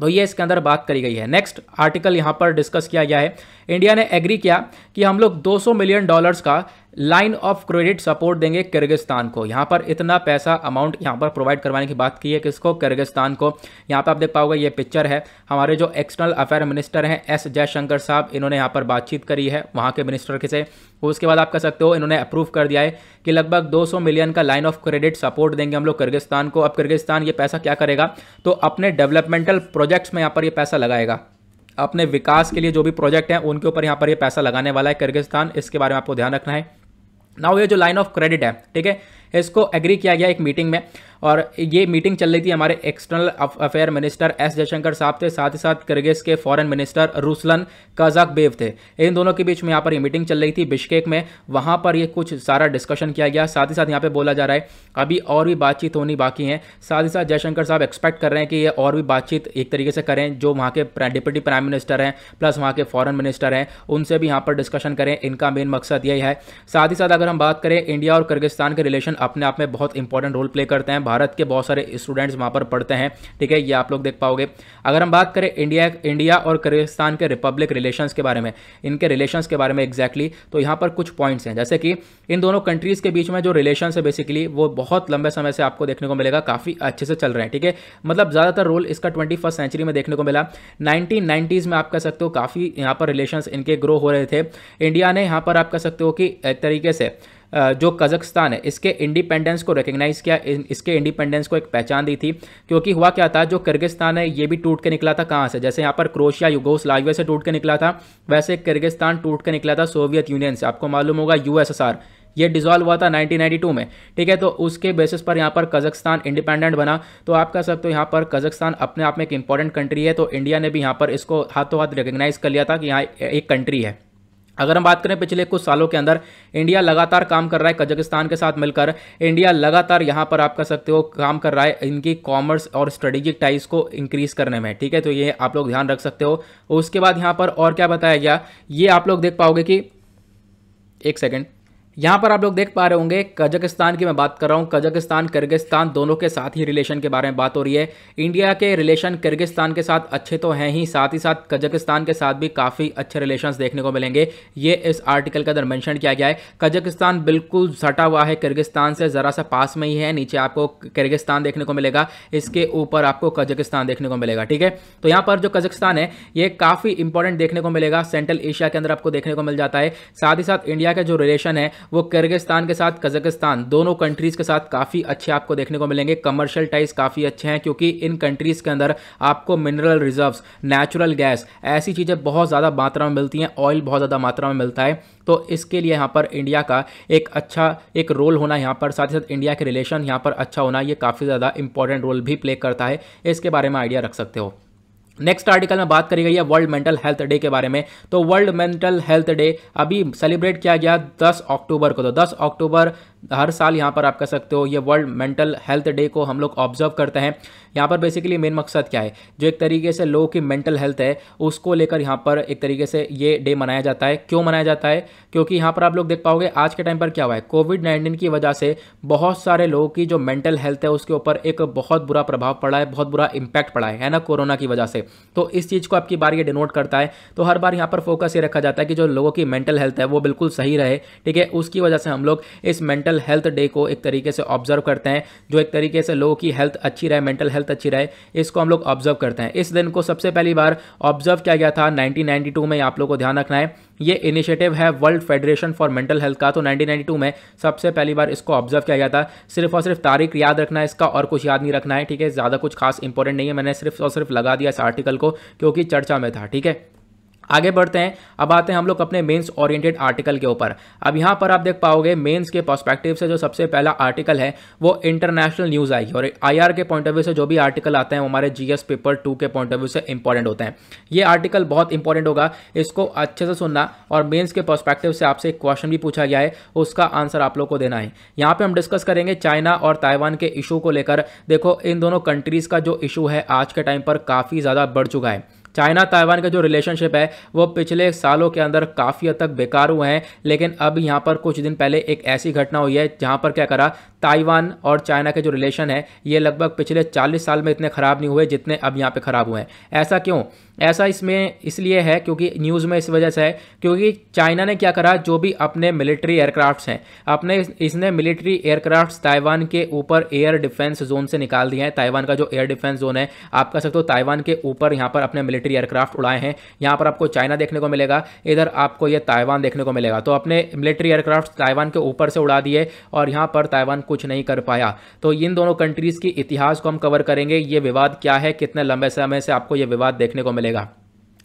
तो ये इसके अंदर बात करी गई है नेक्स्ट आर्टिकल यहाँ पर डिस्कस किया गया है इंडिया ने एग्री किया कि हम लोग 200 मिलियन डॉलर्स का लाइन ऑफ क्रेडिट सपोर्ट देंगे किर्गिस्तान को यहाँ पर इतना पैसा अमाउंट यहाँ पर प्रोवाइड करवाने की बात की है किसको किर्गिस्तान को यहाँ पर आप देख पाओगे ये पिक्चर है हमारे जो एक्सटर्नल अफेयर मिनिस्टर हैं एस जयशंकर साहब इन्होंने यहाँ पर बातचीत करी है वहाँ के मिनिस्टर के से उसके बाद आप कह सकते हो इन्होंने अप्रूव कर दिया है कि लगभग 200 मिलियन का लाइन ऑफ क्रेडिट सपोर्ट देंगे हम लोग किर्गिस्तान को अब किर्गिस्तान ये पैसा क्या करेगा तो अपने डेवलपमेंटल प्रोजेक्ट्स में यहाँ पर ये पैसा लगाएगा अपने विकास के लिए जो भी प्रोजेक्ट हैं उनके ऊपर यहाँ पर ये पैसा लगाने वाला है किर्गिस्तान इसके बारे में आपको ध्यान रखना है नाउ ये जो लाइन ऑफ क्रेडिट है ठीक है इसको एग्री किया गया एक मीटिंग में और ये मीटिंग चल रही थी हमारे external affair minister S Jaishankar साहब थे साथ ही साथ किर्गिज के foreign minister Ruslan Kazakbaev थे इन दोनों के बीच में यहाँ पर ये मीटिंग चल रही थी बिश्केक में वहाँ पर ये कुछ सारा डिस्कशन किया गया साथ ही साथ यहाँ पर बोला जा रहा है अभी और भी बातचीत होनी बाकी है साथ ही साथ जयशंकर साहब एक्सपेक्ट कर रहे हैं कि ये और भी बातचीत एक तरीके से करें जो वहाँ के डिप्टी प्राइम मिनिस्टर हैं प्लस वहाँ के फॉरेन मिनिस्टर हैं उनसे भी यहाँ पर डिस्कशन करें इनका मेन मकसद यही है साथ ही साथ अगर हम बात करें इंडिया और किर्गिस्तान के रिलेशन अपने आप में बहुत इंपॉर्टेंट रोल प्ले करते हैं भारत के बहुत सारे स्टूडेंट्स वहाँ पर पढ़ते हैं ठीक है ये आप लोग देख पाओगे अगर हम बात करें इंडिया इंडिया और किर्गिस्तान के रिपब्लिक रिलेशंस के बारे में इनके रिलेशंस के बारे में एग्जैक्टली exactly, तो यहाँ पर कुछ पॉइंट्स हैं जैसे कि इन दोनों कंट्रीज़ के बीच में जो रिलेशन है बेसिकली वो बहुत लंबे समय से आपको देखने को मिलेगा काफ़ी अच्छे से चल रहे हैं ठीक है मतलब ज़्यादातर रोल इसका ट्वेंटी सेंचुरी में देखने को मिला नाइनटीन में आप कह सकते हो काफ़ी यहाँ पर रिलेशन इनके ग्रो हो रहे थे इंडिया ने यहाँ पर आप कह सकते हो कि एक तरीके से जो कज़ाकस्तान है इसके इंडिपेंडेंस को रिकग्नाइज़ किया इसके इंडिपेंडेंस को एक पहचान दी थी क्योंकि हुआ क्या था जो किर्गिस्तान है ये भी टूट के निकला था कहाँ से जैसे यहाँ पर क्रोशिया युगोस से टूट के निकला था वैसे किर्गिस्तान टूट के निकला था सोवियत यूनियन से आपको मालूम होगा यू ये डिजॉल्व हुआ था 1992 में ठीक है तो उसके बेसिस पर यहाँ पर कजाकिस्तान इंडिपेंडेंट बना तो आप कह सकते हो यहाँ पर कजाकिस्तान अपने आप में एक इंपॉर्टेंट कंट्री है तो इंडिया ने भी यहाँ पर इसको हाथों हाथ रिकग्नाइज कर लिया था कि यहाँ एक कंट्री है अगर हम बात करें पिछले कुछ सालों के अंदर इंडिया लगातार काम कर रहा है कजाकिस्तान के साथ मिलकर इंडिया लगातार यहाँ पर आप कह सकते हो काम कर रहा है इनकी कॉमर्स और स्ट्रेटेजिक टाइज को इंक्रीज करने में ठीक है तो ये आप लोग ध्यान रख सकते हो उसके बाद यहाँ पर और क्या बताया गया ये आप लोग देख पाओगे कि एक सेकेंड यहाँ पर आप लोग देख पा रहे होंगे कजाकिस्तान की मैं बात कर रहा हूँ कजाकिस्तान किर्गिस्तान दोनों के साथ ही रिलेशन के बारे में बात हो रही है इंडिया के रिलेशन किर्गिस्तान के साथ अच्छे तो हैं ही साथ ही साथ कजाकिस्तान के साथ भी काफ़ी अच्छे रिलेशन देखने को मिलेंगे ये इस आर्टिकल के अंदर मैंशन किया गया है कजाकिस्तान बिल्कुल सटा हुआ है किर्गिस्तान से ज़रा सा पास में ही है नीचे आपको किर्गिस्तान देखने को मिलेगा इसके ऊपर आपको कजाकिस्तान देखने को मिलेगा ठीक है तो यहाँ पर जो कजाकिस्तान है ये काफ़ी इंपॉर्टेंट देखने को मिलेगा सेंट्रल एशिया के अंदर आपको देखने को मिल जाता है साथ ही साथ इंडिया का जो रिलेशन है वो किर्गिस्तान के साथ कजाकिस्तान दोनों कंट्रीज़ के साथ काफ़ी अच्छे आपको देखने को मिलेंगे कमर्शियल टाइज काफ़ी अच्छे हैं क्योंकि इन कंट्रीज़ के अंदर आपको मिनरल रिजर्व्स नेचुरल गैस ऐसी चीज़ें बहुत ज़्यादा मात्रा में मिलती हैं ऑयल बहुत ज़्यादा मात्रा में मिलता है तो इसके लिए यहाँ पर इंडिया का एक अच्छा एक रोल होना यहाँ पर साथ ही साथ इंडिया के रिलेशन यहाँ पर अच्छा होना ये काफ़ी ज़्यादा इंपॉर्टेंट रोल भी प्ले करता है इसके बारे में आइडिया रख सकते हो नेक्स्ट आर्टिकल में बात करी गई है वर्ल्ड मेंटल हेल्थ डे के बारे में तो वर्ल्ड मेंटल हेल्थ डे अभी सेलिब्रेट किया गया 10 अक्टूबर को तो 10 अक्टूबर हर साल यहाँ पर आप कह सकते हो ये वर्ल्ड मेंटल हेल्थ डे को हम लोग ऑब्जर्व करते हैं यहाँ पर बेसिकली मेन मकसद क्या है जो एक तरीके से लोगों की मेंटल हेल्थ है उसको लेकर यहाँ पर एक तरीके से ये डे मनाया जाता है क्यों मनाया जाता है क्योंकि यहाँ पर आप लोग देख पाओगे आज के टाइम पर क्या हुआ है कोविड नाइन्टीन की वजह से बहुत सारे लोगों की जो मेंटल हेल्थ है उसके ऊपर एक बहुत बुरा प्रभाव पड़ा है बहुत बुरा इम्पैक्ट पड़ा है, है ना कोरोना की वजह से तो इस चीज़ को आपकी बार ये डिनोट करता है तो हर बार यहाँ पर फोकस ये रखा जाता है कि जो लोगों की मेंटल हेल्थ है वो बिल्कुल सही रहे ठीक है उसकी वजह से हम लोग इस मेंटल मेंटल हेल्थ डे को एक तरीके से ऑब्जर्व करते हैं जो एक तरीके से लोगों की हेल्थ अच्छी रहे मेंटल हेल्थ अच्छी रहे इसको हम लोग ऑब्जर्व करते हैं इस दिन को सबसे पहली बार ऑब्जर्व किया गया था 1992 में आप लोग को ध्यान रखना है ये इनिशिएटिव है World Federation for Mental Health का तो 1992 में सबसे पहली बार इसको ऑब्जर्व किया गया था सिर्फ और सिर्फ तारीख याद रखना है इसका और कुछ याद नहीं रखना है ठीक है ज़्यादा कुछ खास इंपॉर्टेंट नहीं है मैंने सिर्फ और सिर्फ लगा दिया इस आर्टिकल को क्योंकि चर्चा में था ठीक है आगे बढ़ते हैं अब आते हैं हम लोग अपने मेंस ओरिएंटेड आर्टिकल के ऊपर अब यहाँ पर आप देख पाओगे मेंस के पर्सपेक्टिव से जो सबसे पहला आर्टिकल है वो इंटरनेशनल न्यूज़ आएगी और आईआर के पॉइंट ऑफ व्यू से जो भी आर्टिकल आते हैं वो हमारे जीएस पेपर टू के पॉइंट ऑफ व्यू से इंपॉर्टेंट होते हैं ये आर्टिकल बहुत इंपॉर्टेंट होगा इसको अच्छे से सुनना और मेन्स के पर्स्पेक्टिव से आपसे एक क्वेश्चन भी पूछा गया है उसका आंसर आप लोग को देना है यहाँ पर हम डिस्कस करेंगे चाइना और ताइवान के इशू को लेकर देखो इन दोनों कंट्रीज़ का जो इशू है आज के टाइम पर काफ़ी ज़्यादा बढ़ चुका है चाइना ताइवान का जो रिलेशनशिप है वो पिछले सालों के अंदर काफ़ी हद तक बेकार हुए हैं लेकिन अब यहाँ पर कुछ दिन पहले एक ऐसी घटना हुई है जहाँ पर क्या करा ताइवान और चाइना के जो रिलेशन है ये लगभग पिछले 40 साल में इतने ख़राब नहीं हुए जितने अब यहाँ पे ख़राब हुए हैं ऐसा क्यों ऐसा इसमें इसलिए है क्योंकि न्यूज़ में इस वजह से है क्योंकि चाइना ने क्या करा जो भी अपने मिलिट्री एयरक्राफ्ट्स हैं अपने इसने मिलिट्री एयरक्राफ्ट्स ताइवान के ऊपर एयर डिफेंस जोन से निकाल दिए हैं ताइवान का जो एयर डिफेंस जोन है आप कह सकते हो ताइवान के ऊपर यहाँ पर अपने मिलिट्री मिलिट्री एयरक्राफ्ट उड़ाए हैं यहाँ पर आपको चाइना देखने को मिलेगा इधर आपको ये ताइवान देखने को मिलेगा तो अपने मिलिट्री एयरक्राफ्ट ताइवान के ऊपर से उड़ा दिए और यहाँ पर ताइवान कुछ नहीं कर पाया तो इन दोनों कंट्रीज़ के इतिहास को हम कवर करेंगे ये विवाद क्या है कितने लंबे समय से आपको ये विवाद देखने को मिलेगा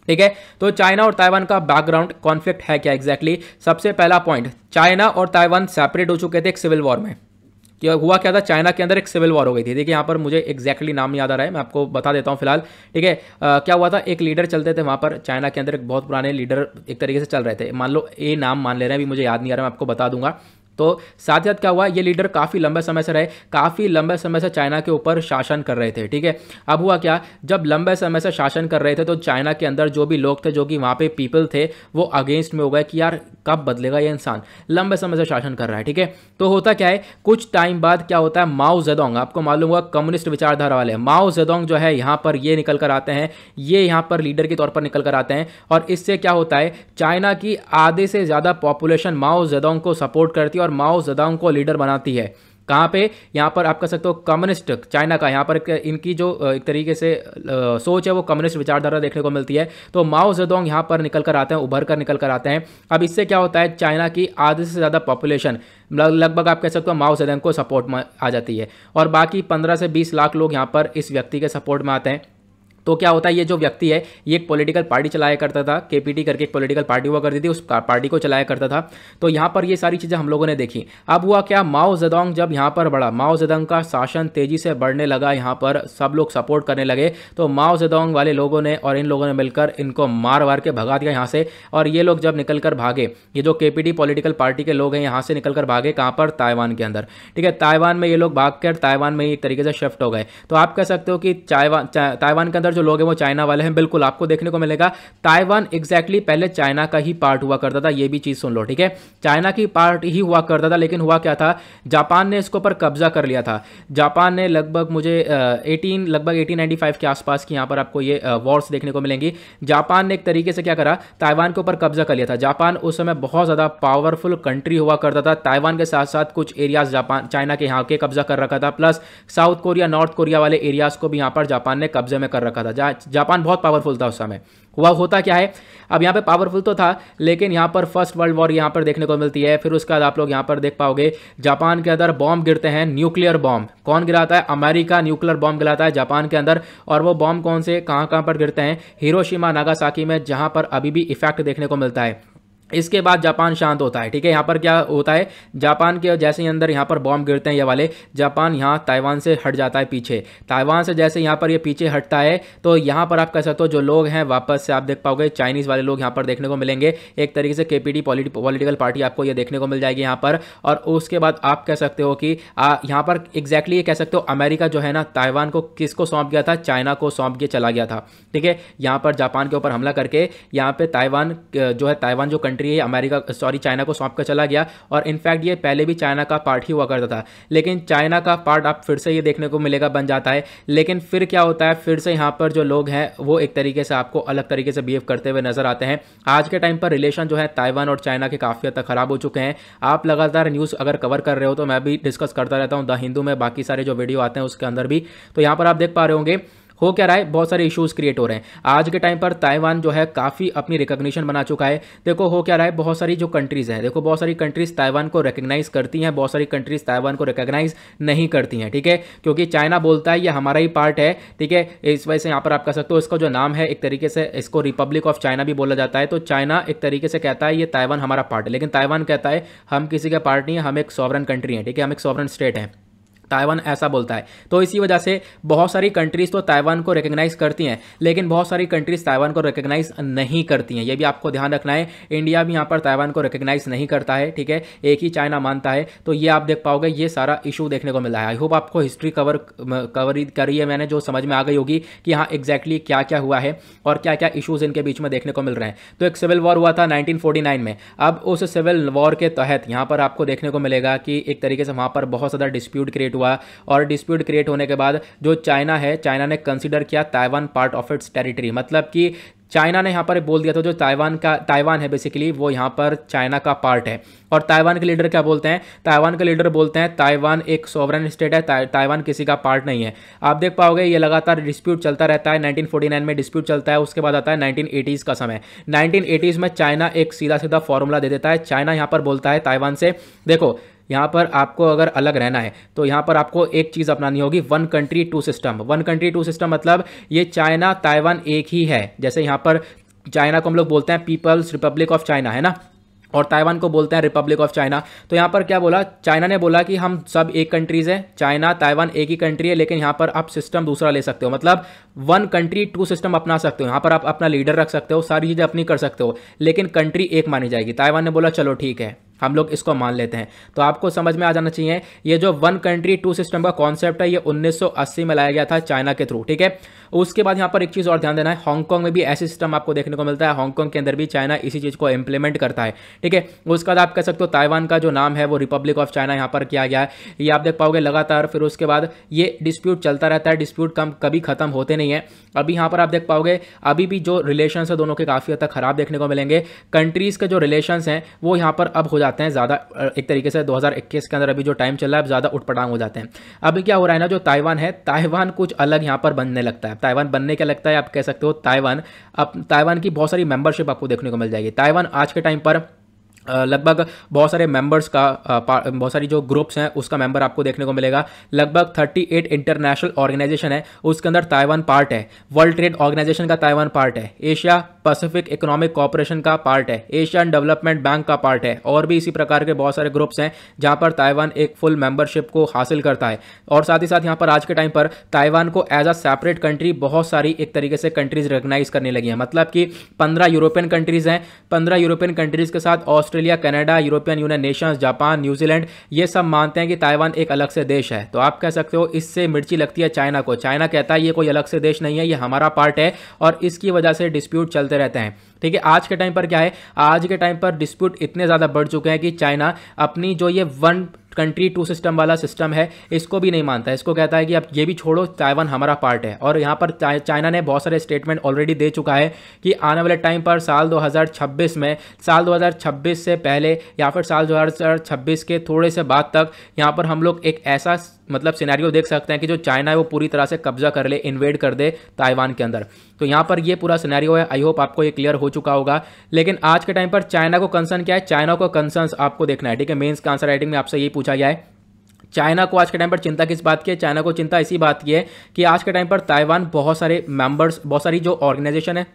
ठीक है तो चाइना और ताइवान का बैकग्राउंड कॉन्फ्लिक्ट है क्या एग्जैक्टली exactly? सबसे पहला पॉइंट चाइना और ताइवान सेपरेट हो चुके थे एक सिविल वॉर में कि हुआ क्या था चाइना के अंदर एक सिविल वॉर हो गई थी देखिए यहाँ पर मुझे एक्जैक्टली नाम याद आ रहा है मैं आपको बता देता हूँ फिलहाल ठीक है क्या हुआ था एक लीडर चलते थे वहाँ पर चाइना के अंदर एक बहुत पुराने लीडर एक तरीके से चल रहे थे मान लो ए नाम मान ले रहे हैं अभी मुझे याद नहीं आ रहा मैं आपको बता दूंगा तो साथ ही साथ क्या हुआ ये लीडर काफ़ी लंबे समय से रहे काफ़ी लंबे समय से चाइना के ऊपर शासन कर रहे थे ठीक है अब हुआ क्या जब लंबे समय से शासन कर रहे थे तो चाइना के अंदर जो भी लोग थे जो कि वहाँ पे पीपल थे वो अगेंस्ट में हो गए कि यार कब बदलेगा ये इंसान लंबे समय से शासन कर रहा है ठीक है तो होता क्या है कुछ टाइम बाद क्या होता है माओ जेदोंग आपको मालूम हुआ कम्युनिस्ट विचारधारा वाले माओ जेदोंग जो है यहाँ पर ये निकल कर आते हैं ये यहाँ पर लीडर के तौर पर निकल कर आते हैं और इससे क्या होता है चाइना की आधे से ज़्यादा पॉपुलेशन माओ जेदोंग को सपोर्ट करती है और पर माओ जदाओं को लीडर बनाती है कहाँ पे यहाँ पर आप कह सकते हो कम्युनिस्ट चाइना का यहाँ पर इनकी जो एक तरीके से सोच है वो कम्युनिस्ट विचारधारा देखने को मिलती है तो माओ जेडोंग यहाँ पर निकल कर आते हैं उभर कर निकल कर आते हैं अब इससे क्या होता है चाइना की आधे से ज़्यादा पॉपुलेशन लगभग आप कह सकते हो माओ जेडोंग को सपोर्ट में आ जाती है और बाकी पंद्रह से बीस लाख लोग यहाँ पर इस व्यक्ति के सपोर्ट में आते हैं तो क्या होता है ये जो व्यक्ति है ये एक पॉलिटिकल पार्टी चलाया करता था केपीटी करके एक पॉलिटिकल पार्टी हुआ करती थी उस पार्टी को चलाया करता था तो यहाँ पर ये सारी चीज़ें हम लोगों ने देखी अब हुआ क्या माओ जदोंग जब यहाँ पर बढ़ा माओ जदोंग का शासन तेजी से बढ़ने लगा यहाँ पर सब लोग सपोर्ट करने लगे तो माओ जदोंग वाले लोगों ने और इन लोगों ने मिलकर इनको मार वार के भगा दिया यहाँ से और ये लोग जब निकल कर भागे ये जो केपीटी पॉलिटिकल पार्टी के लोग हैं यहाँ से निकल भागे कहाँ पर ताइवान के अंदर ठीक है ताइवान में ये लोग भाग कर ताइवान में एक तरीके से शिफ्ट हो गए तो आप कह सकते हो कि ताइवान ताइवान के अंदर जो लोग हैं वो चाइना वाले हैं बिल्कुल आपको देखने को मिलेगा ताइवान एग्जैक्टली पहले चाइना का ही पार्ट हुआ करता था ये भी चीज़ सुन लो ठीक है चाइना की पार्ट ही हुआ करता था लेकिन हुआ क्या था जापान ने इसके ऊपर कब्जा कर लिया था जापान ने लगभग मुझे एटीन लगभग एटीन के आसपास की यहां पर आपको ये वॉर्स देखने को मिलेंगी जापान ने एक तरीके से क्या करा ताइवान के ऊपर कब्जा कर लिया था जापान उस समय बहुत ज़्यादा पावरफुल कंट्री हुआ करता था ताइवान के साथ साथ कुछ एरियाज जापान चाइना के यहां के कब्जा कर रखा था plus South Korea North Korea वाले एरियाज को भी यहां पर जापान ने कब्जे में कर रखा था था जा, जापान बहुत पावरफुल था उस समय हुआ होता क्या है अब यहाँ पे पावरफुल तो था लेकिन यहाँ पर फर्स्ट वर्ल्ड वॉर यहाँ पर देखने को मिलती है फिर उसके बाद आप लोग यहाँ पर देख पाओगे जापान के अंदर बॉम्ब गिरते हैं न्यूक्लियर बॉम्ब कौन गिराता है अमेरिका न्यूक्लियर बॉम्ब गिराता है जापान के अंदर और वो बॉम्ब कौन से कहाँ कहाँ पर गिरते हैं हिरोशिमा नागासाकी में जहाँ पर अभी भी इफेक्ट देखने को मिलता है इसके बाद जापान शांत होता है ठीक है यहाँ पर क्या होता है जापान के जैसे ही अंदर यहाँ पर बॉम्ब गिरते हैं ये वाले जापान यहाँ ताइवान से हट जाता है पीछे ताइवान से जैसे यहाँ पर ये पीछे हटता है तो यहाँ पर आप कह सकते हो जो लोग हैं वापस से आप देख पाओगे चाइनीज़ वाले लोग यहाँ पर देखने को मिलेंगे एक तरीके से के पी पॉलिटिकल पार्टी आपको ये देखने को मिल जाएगी यहाँ पर और उसके बाद आप कह सकते हो कि यहाँ पर एग्जैक्टली ये कह सकते हो अमेरिका जो है ना ताइवान को किसको सौंप गया था चाइना को सौंप के चला गया था ठीक है यहाँ पर जापान के ऊपर हमला करके यहाँ पर ताइवान जो है ताइवान जो कंट्री कंट्री है अमेरिका सॉरी चाइना को सौंप कर चला गया और इनफैक्ट ये पहले भी चाइना का पार्ट ही हुआ करता था लेकिन चाइना का पार्ट आप फिर से ये देखने को मिलेगा बन जाता है लेकिन फिर क्या होता है फिर से यहाँ पर जो लोग हैं वो एक तरीके से आपको अलग तरीके से बिहेव करते हुए नजर आते हैं आज के टाइम पर रिलेशन जो है ताइवान और चाइना के काफ़ी हद तक ख़राब हो चुके हैं आप लगातार न्यूज़ अगर कवर कर रहे हो तो मैं भी डिस्कस करता रहता हूँ द हिंदू में बाकी सारे जो वीडियो आते हैं उसके अंदर भी तो यहाँ पर आप देख पा रहे होंगे हो क्या रहा है बहुत सारे इशूज़ क्रिएट हो रहे हैं आज के टाइम पर ताइवान जो है काफ़ी अपनी रिकग्निशन बना चुका है देखो हो क्या रहा है बहुत सारी जो कंट्रीज़ हैं देखो बहुत सारी कंट्रीज़ ताइवान को रिकग्नाइज़ करती हैं बहुत सारी कंट्रीज़ ताइवान को रिकग्नाइज़ नहीं करती हैं ठीक है क्योंकि चाइना बोलता है ये हमारा ही पार्ट है ठीक है इस वजह से यहाँ पर आप कह सकते हो इसका जो नाम है एक तरीके से इसको रिपब्लिक ऑफ चाइना भी बोला जाता है तो चाइना एक तरीके से कहता है ये ताइवान हमारा पार्ट है लेकिन ताइवान कहता है हम किसी का पार्ट नहीं है हम एक सॉवरन कंट्री हैं ठीक है हम एक सॉवरन स्टेट हैं ताइवान ऐसा बोलता है तो इसी वजह से बहुत सारी कंट्रीज़ तो ताइवान को रिकग्नाइज़ करती हैं लेकिन बहुत सारी कंट्रीज़ ताइवान को रिकग्नाइज़ नहीं करती हैं ये भी आपको ध्यान रखना है इंडिया भी यहाँ पर ताइवान को रिकग्नाइज़ नहीं करता है ठीक है एक ही चाइना मानता है तो ये आप देख पाओगे ये सारा इशू देखने को मिला है आई होप आपको हिस्ट्री कवर कवर करी है मैंने जो समझ में आ गई होगी कि हाँ एग्जैक्टली exactly क्या क्या हुआ है और क्या क्या इशूज़ इनके बीच में देखने को मिल रहे हैं तो एक सिविल वॉर हुआ था नाइनटीन में अब उस सिविल वॉर के तहत यहाँ पर आपको देखने को मिलेगा कि एक तरीके से वहाँ पर बहुत ज़्यादा डिस्प्यूट क्रिएट हुआ और डिस्प्यूट क्रिएट होने के बाद जो चाइना है चाइना ने कंसिडर किया Taiwan part of its territory मतलब कि चाइना ने यहाँ पर बोल दिया था जो ताइवान का ताइवान है बेसिकली वो यहाँ पर चाइना का पार्ट है और ताइवान के लीडर क्या बोलते हैं ताइवान के लीडर बोलते हैं ताइवान एक सॉवरन स्टेट है ता, ताइवान किसी का पार्ट नहीं है आप देख पाओगे ये लगातार डिस्प्यूट चलता रहता है 1949 में डिस्प्यूट चलता है उसके बाद आता है नाइनटीन का समय नाइनटीन में चाइना एक सीधा सीधा फॉर्मूला दे देता है चाइना यहाँ पर बोलता है ताइवान से देखो यहाँ पर आपको अगर अलग रहना है तो यहाँ पर आपको एक चीज़ अपनानी होगी one country two system one country two system मतलब ये चाइना ताइवान एक ही है जैसे यहाँ पर चाइना को हम लोग बोलते हैं पीपल्स रिपब्लिक ऑफ चाइना है ना और ताइवान को बोलते हैं रिपब्लिक ऑफ चाइना तो यहाँ पर क्या बोला चाइना ने बोला कि हम सब एक कंट्रीज़ हैं चाइना ताइवान एक ही कंट्री है लेकिन यहाँ पर आप सिस्टम दूसरा ले सकते हो मतलब वन कंट्री टू सिस्टम अपना सकते हो यहाँ पर आप अपना लीडर रख सकते हो सारी चीज़ें अपनी कर सकते हो लेकिन कंट्री एक मानी जाएगी ताइवान ने बोला चलो ठीक है हम लोग इसको मान लेते हैं तो आपको समझ में आ जाना चाहिए ये जो वन कंट्री टू सिस्टम का कॉन्सेप्ट है ये 1980 में लाया गया था चाइना के थ्रू ठीक है उसके बाद यहाँ पर एक चीज़ और ध्यान देना है हांगकांग में भी ऐसे सिस्टम आपको देखने को मिलता है हांगकांग के अंदर भी चाइना इसी चीज़ को इंप्लीमेंट करता है ठीक है उसके बाद आप कह सकते हो ताइवान का जो नाम है वो रिपब्लिक ऑफ चाइना यहाँ पर किया गया है ये आप देख पाओगे लगातार फिर उसके बाद ये डिस्प्यूट चलता रहता है डिस्प्यूट कम कभी ख़त्म होते नहीं है अभी यहाँ पर आप देख पाओगे अभी भी जो रिलेशन है दोनों के काफ़ी हद तक खराब देखने को मिलेंगे कंट्रीज़ के जो रिलेशन हैं वो यहाँ पर अब हो जाते जाते हैं ज़्यादा एक तरीके से 2021 के अंदर अभी जो टाइम चल रहा है ज़्यादा उठपटांग हो जाते हैं अभी क्या हो रहा है ना जो ताइवान है ताइवान कुछ अलग यहाँ पर बनने लगता है ताइवान बनने क्या लगता है आप कह सकते हो ताइवान अब ताइवान की बहुत सारी मेंबरशिप आपको देखने को मिल जाएगी ताइवान आज के टाइम पर लगभग बहुत सारे मेंबर्स का बहुत सारी जो ग्रुप्स हैं उसका मेंबर आपको देखने को मिलेगा लगभग 38 इंटरनेशनल ऑर्गेनाइजेशन है उसके अंदर ताइवान पार्ट है वर्ल्ड ट्रेड ऑर्गेनाइजेशन का ताइवान पार्ट है एशिया पैसिफिक इकोनॉमिक कॉपरेशन का पार्ट है एशियन डेवलपमेंट बैंक का पार्ट है और भी इसी प्रकार के बहुत सारे ग्रुप्स हैं जहाँ पर ताइवान एक फुल मेंबरशिप को हासिल करता है और साथ ही साथ यहाँ पर आज के टाइम पर ताइवान को एज अ सेपरेट कंट्री बहुत सारी एक तरीके से कंट्रीज रिकग्नाइज करने लगी हैं मतलब कि पंद्रह यूरोपियन कंट्रीज़ हैं पंद्रह यूरोपियन कंट्रीज़ के साथ Australia Australia Canada European Union nations Japan New Zealand ये सब मानते हैं कि ताइवान एक अलग से देश है तो आप कह सकते हो इससे मिर्ची लगती है चाइना को चाइना कहता है ये कोई अलग से देश नहीं है ये हमारा पार्ट है और इसकी वजह से डिस्प्यूट चलते रहते हैं ठीक है आज के टाइम पर क्या है आज के टाइम पर डिस्प्यूट इतने ज़्यादा बढ़ चुके हैं कि चाइना अपनी जो ये वन कंट्री टू सिस्टम वाला सिस्टम है इसको भी नहीं मानता है इसको कहता है कि अब ये भी छोड़ो ताइवान हमारा पार्ट है और यहाँ पर चाइना ने बहुत सारे स्टेटमेंट ऑलरेडी दे चुका है कि आने वाले टाइम पर साल 2026 में साल 2026 से पहले या फिर साल 2026 के थोड़े से बाद तक यहाँ पर हम लोग एक ऐसा मतलब सिनेरियो देख सकते हैं कि जो चाइना है वो पूरी तरह से कब्जा कर ले इन्वेड कर दे ताइवान के अंदर तो यहाँ पर ये पूरा सिनेरियो है आई होप आपको ये क्लियर हो चुका होगा लेकिन आज के टाइम पर चाइना को कंसर्न क्या है चाइना को कंसर्न आपको देखना है ठीक है मेन्स का आंसर राइटिंग में आपसे यही पूछा गया है चाइना को आज के टाइम पर चिंता किस बात की है चाइना को चिंता इसी बात की है कि आज के टाइम पर ताइवान बहुत सारे मेंबर्स बहुत सारी जो ऑर्गेनाइजेशन है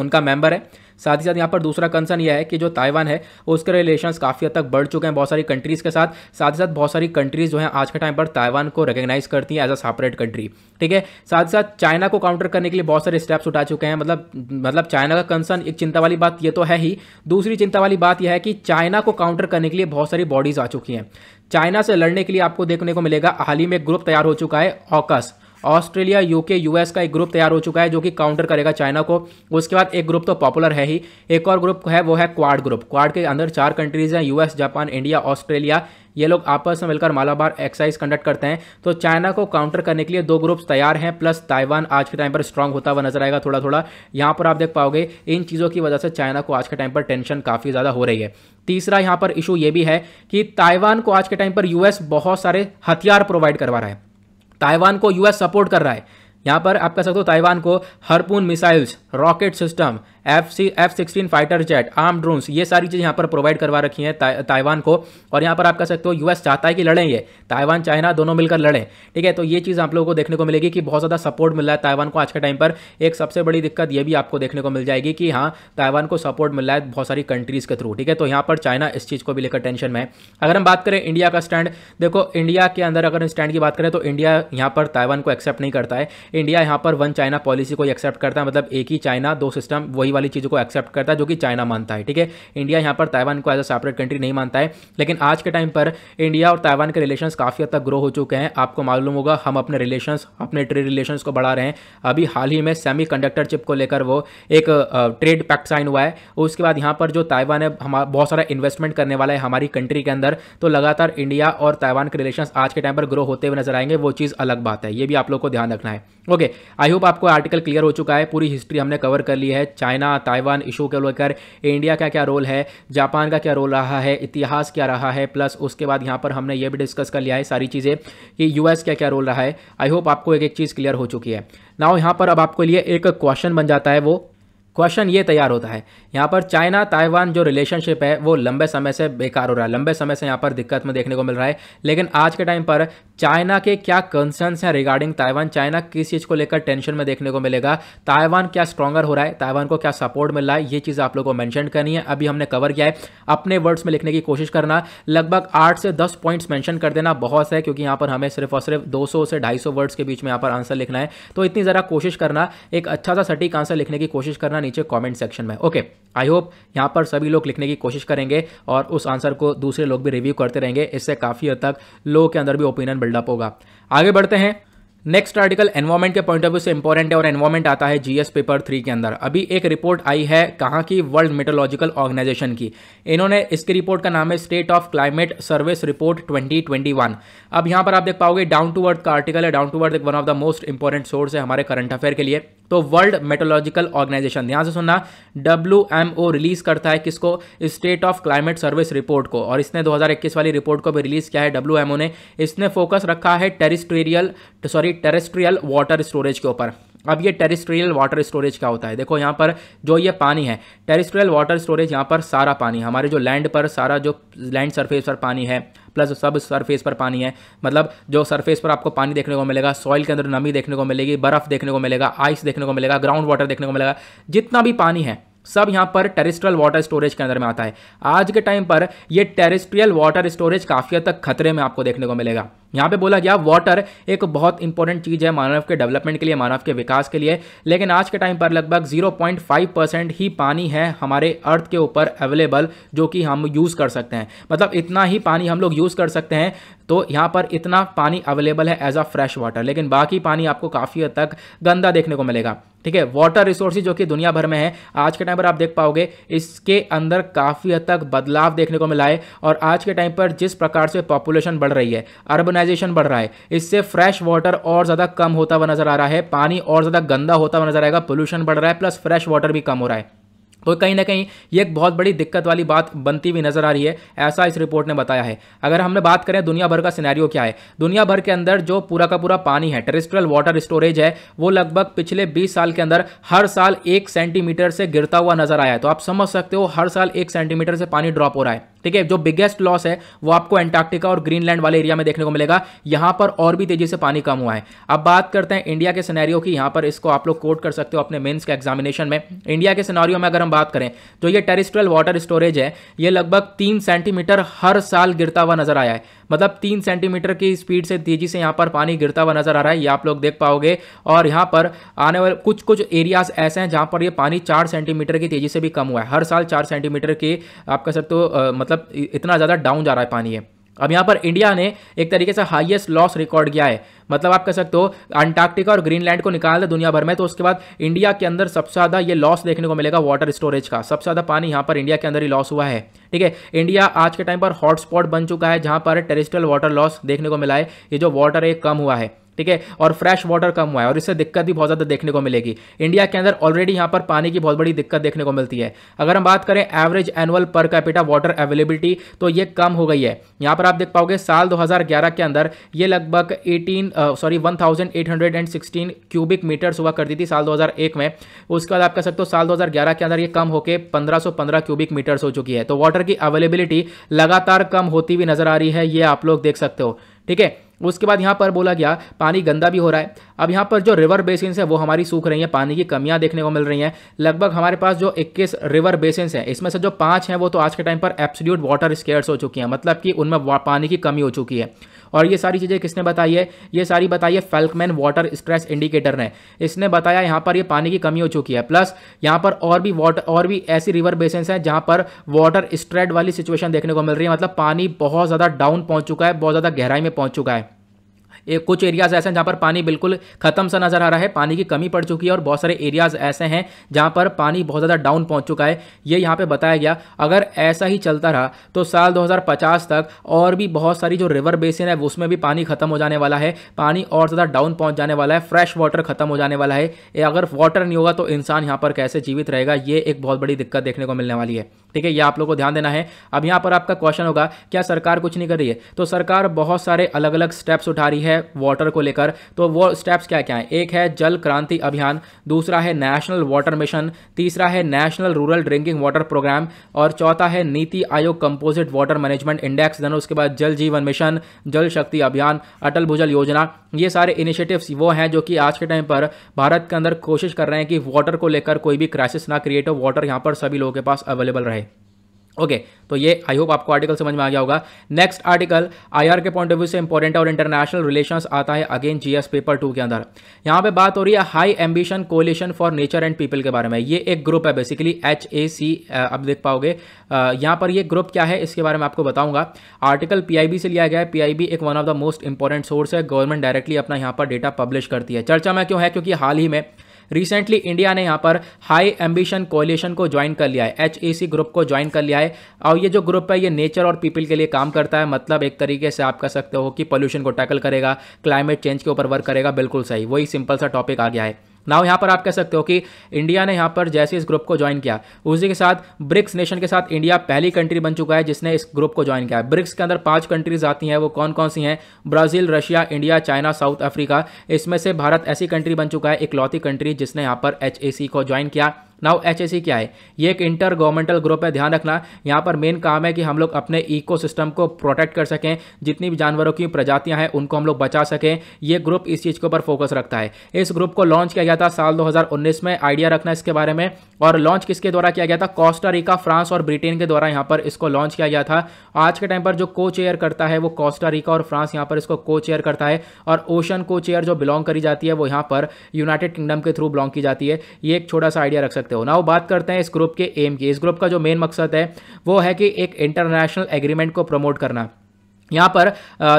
उनका मेंबर है साथ ही साथ यहाँ पर दूसरा कंसर्न यह है कि जो ताइवान है उसके रिलेशन काफ़ी हद तक बढ़ चुके हैं बहुत सारी कंट्रीज़ के साथ साथ ही साथ बहुत सारी कंट्रीज़ जो है आज के टाइम पर ताइवान को रिकग्नाइज करती हैं एज अ सेपरेट कंट्री ठीक है साथ ही साथ चाइना को काउंटर करने के लिए बहुत सारे स्टेप्स उठा चुके हैं मतलब मतलब चाइना का कंसर्न एक चिंता वाली बात ये तो है ही दूसरी चिंता वाली बात यह है कि चाइना को काउंटर करने के लिए बहुत सारी बॉडीज़ आ चुकी हैं चाइना से लड़ने के लिए आपको देखने को मिलेगा हाल ही में ग्रुप तैयार हो चुका है ऑकस ऑस्ट्रेलिया यूके यूएस का एक ग्रुप तैयार हो चुका है जो कि काउंटर करेगा चाइना को उसके बाद एक ग्रुप तो पॉपुलर है ही एक और ग्रुप है वो है क्वाड ग्रुप क्वाड के अंदर चार कंट्रीज हैं यूएस जापान इंडिया ऑस्ट्रेलिया ये लोग आपस में मिलकर मालाबार एक्सरसाइज कंडक्ट करते हैं तो चाइना को काउंटर करने के लिए दो ग्रुप्स तैयार हैं प्लस ताइवान आज के टाइम पर स्ट्रांग होता हुआ नजर आएगा थोड़ा थोड़ा यहाँ पर आप देख पाओगे इन चीज़ों की वजह से चाइना को आज के टाइम पर टेंशन काफ़ी ज़्यादा हो रही है तीसरा यहाँ पर इशू ये भी है कि ताइवान को आज के टाइम पर यूएस बहुत सारे हथियार प्रोवाइड करवा रहा है ताइवान को यूएस सपोर्ट कर रहा है यहाँ पर आप कह सकते हो ताइवान को Harpoon missiles rocket system F C F sixteen fighter jet arm drone ये सारी चीज़ यहाँ पर प्रोवाइड करवा रखी हैं ता, ताइवान को और यहाँ पर आप कह सकते हो यूएस चाहता है कि लड़ें ये ताइवान चाइना दोनों मिलकर लड़ें ठीक है तो ये चीज़ आप लोगों को देखने को मिलेगी कि बहुत ज़्यादा सपोर्ट मिल रहा है ताइवान को आज के टाइम पर एक सबसे बड़ी दिक्कत ये भी आपको देखने को मिल जाएगी कि हाँ ताइवान को सपोर्ट मिल रहा है बहुत सारी कंट्रीज़ के थ्रू ठीक है तो यहाँ पर चाइना इस चीज़ को भी लेकर टेंशन में है अगर हम बात करें इंडिया का स्टैंड देखो इंडिया के अंदर अगर स्टैंड की बात करें तो इंडिया यहाँ पर ताइवान को एक्सेप्ट नहीं करता है इंडिया यहाँ पर वन चाइना पॉलिसी को एक्सेप्ट करता है मतलब एक ही चाइना दो सिस्टम वही वाली चीज़ों को एक्सेप्ट करता है जो कि चाइना मानता है ठीक है इंडिया यहाँ पर ताइवान को एज अ सेपरेट कंट्री नहीं मानता है लेकिन आज के टाइम पर इंडिया और ताइवान के रिलेशन काफ़ी हद तक ग्रो हो चुके हैं आपको मालूम होगा हम अपने रिलेशन अपने ट्रेड रिलेशन को बढ़ा रहे हैं अभी हाल ही में सेमी चिप को लेकर वो एक ट्रेड पैक्ट साइन हुआ है उसके बाद यहाँ पर जो ताइवान है हमारा बहुत सारा इन्वेस्टमेंट करने वाला है हमारी कंट्री के अंदर तो लगातार इंडिया और ताइवान के रिलेशन आज के टाइम पर ग्रो होते हुए नजर आएंगे वो चीज़ अलग बात है ये भी आप लोग को ध्यान रखना है ओके आई होप आपको आर्टिकल क्लियर हो चुका है पूरी हिस्ट्री हमने कवर कर ली है चाइना चाइना ताइवान इशू को लेकर इंडिया का क्या रोल है जापान का क्या रोल रहा है इतिहास क्या रहा है प्लस उसके बाद यहाँ पर हमने ये भी डिस्कस कर लिया है सारी चीज़ें कि यूएस क्या क्या रोल रहा है आई होप आपको एक एक चीज़ क्लियर हो चुकी है नाउ यहाँ पर अब आपको लिए एक क्वेश्चन बन जाता है वो क्वेश्चन ये तैयार होता है यहाँ पर चाइना ताइवान जो रिलेशनशिप है वो लंबे समय से बेकार हो रहा है लंबे समय से यहाँ पर दिक्कत में देखने को मिल रहा है लेकिन आज के टाइम पर चाइना के क्या कंसर्न्स हैं रिगार्डिंग ताइवान चाइना किस चीज़ को लेकर टेंशन में देखने को मिलेगा ताइवान क्या स्ट्रॉगर हो रहा है ताइवान को क्या सपोर्ट मिल रहा है ये चीज़ आप लोग को मैंशन करनी है अभी हमने कवर किया है अपने वर्ड्स में लिखने की कोशिश करना लगभग आठ से दस पॉइंट्स मैंशन कर देना बहुत है क्योंकि यहाँ पर हमें सिर्फ और सिर्फ दो से ढाई वर्ड्स के बीच में यहाँ पर आंसर लिखना है तो इतनी ज़रा कोशिश करना एक अच्छा सा सटीक आंसर लिखने की कोशिश करना नीचे कमेंट सेक्शन में ओके आई होप यहाँ पर सभी लोग लिखने की कोशिश करेंगे और उस आंसर को दूसरे लोग भी रिव्यू करते रहेंगे इससे काफ़ी हद तक लोगों के अंदर भी ओपिनियन बिल्डअप होगा आगे बढ़ते हैं नेक्स्ट आर्टिकल एनवायरमेंट के पॉइंट ऑफ व्यू से इंपॉर्टेंट है और एनवायरमेंट आता है जीएस पेपर थ्री के अंदर अभी एक रिपोर्ट आई है कहाँ की वर्ल्ड मेटोलॉजिकल ऑर्गेनाइजेशन की इन्होंने इसकी रिपोर्ट का नाम है state of climate service report 2021 अब यहाँ पर आप देख पाओगे डाउन टू अर्थ का आर्टिकल है डाउन टू वर्थ एक one of the most important source है हमारे करंट अफेयर के लिए तो वर्ल्ड मेटोलॉजिकल ऑर्गेनाइजेशन ध्यान से सुनना डब्ल्यू एम ओ रिलीज करता है किसको state of climate service report को और इसने दो वाली रिपोर्ट को भी रिलीज किया है डब्ल्यू एम ओ ने इसने फोकस रखा है terrestrial sorry terrestrial water storage के ऊपर अब ये टेरिस्ट्रियल वाटर स्टोरेज क्या होता है देखो यहाँ पर जो ये पानी है टेरिस्ट्रियल वाटर स्टोरेज यहाँ पर सारा पानी हमारे जो लैंड पर सारा जो लैंड सरफेस पर पानी है प्लस सब सरफेस पर पानी है मतलब जो सरफेस पर आपको पानी देखने को मिलेगा सॉइल के अंदर नमी देखने को मिलेगी बर्फ़ देखने को मिलेगा आइस देखने को मिलेगा ग्राउंड वाटर देखने को मिलेगा जितना भी पानी है सब यहाँ पर टेरिस्ट्रियल वाटर स्टोरेज के अंदर में आता है आज के टाइम पर ये टेरिस्ट्रियल वाटर स्टोरेज काफ़ी हद तक खतरे में आपको देखने को मिलेगा यहाँ पे बोला गया वाटर एक बहुत इंपॉर्टेंट चीज़ है मानव के डेवलपमेंट के लिए मानव के विकास के लिए लेकिन आज के टाइम पर लगभग 0.5 परसेंट ही पानी है हमारे अर्थ के ऊपर अवेलेबल जो कि हम यूज़ कर सकते हैं मतलब इतना ही पानी हम लोग यूज़ कर सकते हैं तो यहाँ पर इतना पानी अवेलेबल है एज अ फ्रेश वाटर लेकिन बाकी पानी आपको काफ़ी हद तक गंदा देखने को मिलेगा ठीक है वाटर रिसोर्सेज जो कि दुनिया भर में है आज के टाइम पर आप देख पाओगे इसके अंदर काफ़ी हद तक बदलाव देखने को मिला है और आज के टाइम पर जिस प्रकार से पॉपुलेशन बढ़ रही है अर्बन वेपनाइजेशन बढ़ रहा है इससे फ्रेश वाटर और ज़्यादा कम होता हुआ नज़र आ रहा है पानी और ज़्यादा गंदा होता हुआ नज़र आएगा पोल्यूशन बढ़ रहा है प्लस फ्रेश वाटर भी कम हो रहा है तो कहीं ना कहीं ये एक बहुत बड़ी दिक्कत वाली बात बनती हुई नज़र आ रही है ऐसा इस रिपोर्ट ने बताया है अगर हमने बात करें दुनिया भर का सिनेरियो क्या है दुनिया भर के अंदर जो पूरा का पूरा पानी है टेरिस्ट्रल वाटर स्टोरेज है वो लगभग पिछले 20 साल के अंदर हर साल एक सेंटीमीटर से गिरता हुआ नजर आया है तो आप समझ सकते हो हर साल एक सेंटीमीटर से पानी ड्रॉप हो रहा है ठीक है जो बिगेस्ट लॉस है वो आपको एंटार्क्टिका और ग्रीनलैंड वाले एरिया में देखने को मिलेगा यहां पर और भी तेजी से पानी कम हुआ है अब बात करते हैं इंडिया के सिनेरियो की यहां पर इसको आप लोग कोट कर सकते हो अपने मेन्स के एग्जामिनेशन में इंडिया के सिनारियों में अगर हम बात करें जो ये टेरिस्ट्रल वाटर स्टोरेज है ये लगभग तीन सेंटीमीटर हर साल गिरता हुआ नजर आया है मतलब तीन सेंटीमीटर की स्पीड से तेजी से यहाँ पर पानी गिरता हुआ नजर आ रहा है ये आप लोग देख पाओगे और यहाँ पर आने वाले कुछ कुछ एरियाज ऐसे हैं जहाँ पर ये पानी चार सेंटीमीटर की तेजी से भी कम हुआ है हर साल चार सेंटीमीटर के आप कह सकते हो मतलब इतना ज़्यादा डाउन जा रहा है पानी है अब यहाँ पर इंडिया ने एक तरीके से हाईएस्ट लॉस रिकॉर्ड किया है मतलब आप कह सकते हो अंटार्कटिका और ग्रीनलैंड को निकाल दे दुनिया भर में तो उसके बाद इंडिया के अंदर सबसे ज़्यादा ये लॉस देखने को मिलेगा वाटर स्टोरेज का सबसे ज़्यादा पानी यहाँ पर इंडिया के अंदर ही लॉस हुआ है ठीक है इंडिया आज के टाइम पर हॉटस्पॉट बन चुका है जहाँ पर टेरिस्टल वाटर लॉस देखने को मिला है ये जो वाटर है कम हुआ है ठीक है और फ्रेश वाटर कम हुआ है और इससे दिक्कत भी बहुत ज़्यादा देखने को मिलेगी इंडिया के अंदर ऑलरेडी यहाँ पर पानी की बहुत बड़ी दिक्कत देखने को मिलती है अगर हम बात करें average annual per capita water availability तो ये कम हो गई है यहाँ पर आप देख पाओगे साल 2011 के अंदर ये लगभग 18 सॉरी वन क्यूबिक मीटर्स हुआ करती थी साल दो में उसके बाद आप कह सकते हो साल दो के अंदर ये कम होकर पंद्रह क्यूबिक मीटर्स हो चुकी है तो वाटर की अवेलेबिलिटी लगातार कम होती हुई नजर आ रही है ये आप लोग देख सकते हो ठीक है उसके बाद यहाँ पर बोला गया पानी गंदा भी हो रहा है अब यहाँ पर जो रिवर बेसिन है वो हमारी सूख रही है पानी की कमियाँ देखने को मिल रही हैं लगभग हमारे पास जो 21 रिवर बेसिन है इसमें से जो पाँच हैं वो तो आज के टाइम पर एब्सोल्यूट वाटर स्केयर्स हो चुकी हैं मतलब कि उनमें पानी की कमी हो चुकी है और ये सारी चीज़ें किसने बताई है ये सारी बताई है फेल्कमैन वाटर स्ट्रेस इंडिकेटर ने इसने बताया यहाँ पर ये पानी की कमी हो चुकी है प्लस यहाँ पर और भी वाटर और भी ऐसी रिवर बेसेंस हैं जहाँ पर वाटर स्ट्रेड वाली सिचुएशन देखने को मिल रही है मतलब पानी बहुत ज़्यादा डाउन पहुँच चुका है बहुत ज़्यादा गहराई में पहुँच चुका है कुछ एरियाज ऐसे हैं जहाँ पर पानी बिल्कुल खत्म सा नजर आ रहा है पानी की कमी पड़ चुकी है और बहुत सारे एरियाज ऐसे हैं जहाँ पर पानी बहुत ज़्यादा डाउन पहुँच चुका है ये यहाँ पर बताया गया अगर ऐसा ही चलता रहा तो साल 2050 तक और भी बहुत सारी जो रिवर बेसिन है उसमें भी पानी खत्म हो जाने वाला है पानी और ज़्यादा डाउन पहुँच जाने वाला है फ्रेश वाटर खत्म हो जाने वाला है अगर वाटर नहीं होगा तो इंसान यहाँ पर कैसे जीवित रहेगा ये एक बहुत बड़ी दिक्कत देखने को मिलने वाली है ठीक है ये आप लोग को ध्यान देना है अब यहाँ पर आपका क्वेश्चन होगा क्या सरकार कुछ नहीं कर रही है तो सरकार बहुत सारे अलग अलग स्टेप्स उठा रही है वाटर को लेकर तो वो स्टेप्स क्या क्या हैं एक है जल क्रांति अभियान दूसरा है नेशनल वाटर मिशन तीसरा है national rural drinking water programme और चौथा है NITI Aayog composite water management index then उसके बाद जल जीवन मिशन जल शक्ति अभियान अटल भूजल योजना ये सारे इनिशिएटिव्स वो हैं जो कि आज के टाइम पर भारत के अंदर कोशिश कर रहे हैं कि वाटर को लेकर कोई भी क्राइसिस ना क्रिएट हो वाटर यहाँ पर सभी लोगों के पास अवेलेबल रहे ओके okay, तो ये आई होप आपको आर्टिकल समझ में आ गया होगा नेक्स्ट आर्टिकल आईआर के पॉइंट ऑफ व्यू से इंपॉर्टेंट और इंटरनेशनल रिलेशंस आता है अगेन जीएस पेपर टू के अंदर यहाँ पे बात हो रही है high ambition coalition for nature and people के बारे में ये एक ग्रुप है बेसिकली एच ए सी आप देख पाओगे यहाँ पर ये ग्रुप क्या है इसके बारे में आपको बताऊंगा आर्टिकल पी से लिया गया है पी एक one of the most important source है गवर्नमेंट डायरेक्टली अपना यहाँ पर डेटा पब्लिश करती है चर्चा में क्यों है क्योंकि हाल ही में रिसेंटली इंडिया ने यहाँ पर हाई एम्बिशन कोलेशन को ज्वाइन कर लिया है एच ग्रुप को ज्वाइन कर लिया है और ये जो ग्रुप है ये नेचर और पीपल के लिए काम करता है मतलब एक तरीके से आप कह सकते हो कि पोल्यूशन को टैकल करेगा क्लाइमेट चेंज के ऊपर वर्क करेगा बिल्कुल सही वही सिंपल सा टॉपिक आ गया है नाउ यहाँ पर आप कह सकते हो कि इंडिया ने यहाँ पर जैसे इस ग्रुप को ज्वाइन किया उसी के साथ ब्रिक्स नेशन के साथ इंडिया पहली कंट्री बन चुका है जिसने इस ग्रुप को ज्वाइन किया है ब्रिक्स के अंदर पांच कंट्रीज आती हैं वो कौन कौन सी हैं Brazil Russia India China South Africa इसमें से भारत ऐसी कंट्री बन चुका है इकलौती कंट्री जिसने यहाँ पर एच को ज्वाइन किया नाउ एच क्या है ये एक इंटर गवर्नमेंटल ग्रुप है ध्यान रखना यहाँ पर मेन काम है कि हम लोग अपने इकोसिस्टम को प्रोटेक्ट कर सकें जितनी भी जानवरों की प्रजातियाँ हैं उनको हम लोग बचा सकें ये ग्रुप इस चीज़ के ऊपर फोकस रखता है इस ग्रुप को लॉन्च किया गया था साल 2019 में आइडिया रखना इसके बारे में और लॉन्च किसके द्वारा किया गया था कोस्टा रिका फ्रांस और ब्रिटेन के द्वारा यहाँ पर इसको लॉन्च किया गया था आज के टाइम पर जो को चेयर करता है वो कोस्टा रिका और फ्रांस यहाँ पर इसको को चेयर करता है और ओशन को चेयर जो बिलोंग करी जाती है वो यहाँ पर यूनाइटेड किंगडम के थ्रू बिलोंग की जाती है ये एक छोटा सा आइडिया रख सकते हो ना वो बात करते हैं इस ग्रुप के एम की इस ग्रुप का जो मेन मकसद है वो है कि एक इंटरनेशनल एग्रीमेंट को प्रमोट करना यहाँ पर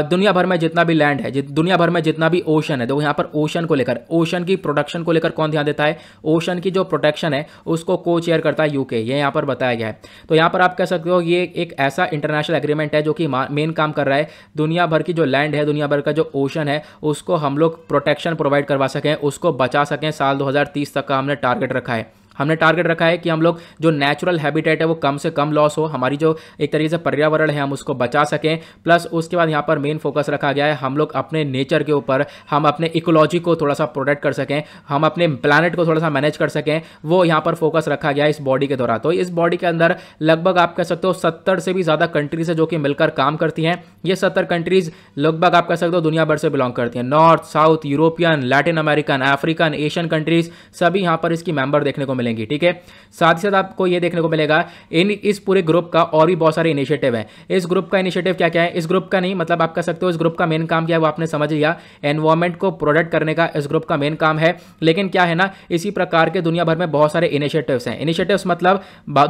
दुनिया भर में जितना भी लैंड है दुनिया भर में जितना भी ओशन है देखो यहाँ पर ओशन को लेकर ओशन की प्रोडक्शन को लेकर कौन ध्यान देता है ओशन की जो प्रोटेक्शन है उसको को चेयर करता है यूके ये यहाँ पर बताया गया है तो यहाँ पर आप कह सकते हो ये एक ऐसा इंटरनेशनल एग्रीमेंट है जो कि मेन काम कर रहा है दुनिया भर की जो लैंड है दुनिया भर का जो ओशन है उसको हम लोग प्रोटेक्शन प्रोवाइड करवा सकें उसको बचा सकें साल दो तक का हमने टारगेट रखा है हमने टारगेट रखा है कि हम लोग जो नेचुरल हैबिटेट है वो कम से कम लॉस हो हमारी जो एक तरीके से पर्यावरण है हम उसको बचा सकें प्लस उसके बाद यहाँ पर मेन फोकस रखा गया है हम लोग अपने नेचर के ऊपर हम अपने इकोलॉजी को थोड़ा सा प्रोटेक्ट कर सकें हम अपने प्लानट को थोड़ा सा मैनेज कर सकें वो यहाँ पर फोकस रखा गया है इस बॉडी के द्वारा तो इस बॉडी के अंदर लगभग आप कह सकते हो सत्तर से भी ज़्यादा कंट्रीज है जो कि मिलकर काम करती हैं ये सत्तर कंट्रीज लगभग आप कह सकते हो दुनिया भर से बिलोंग करती हैं north south European Latin American African Asian countries सभी यहाँ पर इसकी मेम्बर देखने को मिले मिलेंगी ठीक है साथ ही साथ आपको ये देखने को मिलेगा इन इस पूरे ग्रुप का और भी बहुत सारे इनिशिएटिव है इस ग्रुप का इनिशिएटिव क्या क्या है इस ग्रुप का नहीं मतलब आप कह सकते हो इस ग्रुप का मेन काम क्या है वो आपने समझ लिया एनवायरमेंट को प्रोडक्ट करने का इस ग्रुप का मेन काम है लेकिन क्या है ना इसी प्रकार के दुनिया भर में बहुत सारे इनिशिएटिव हैं इनिशिएटिव मतलब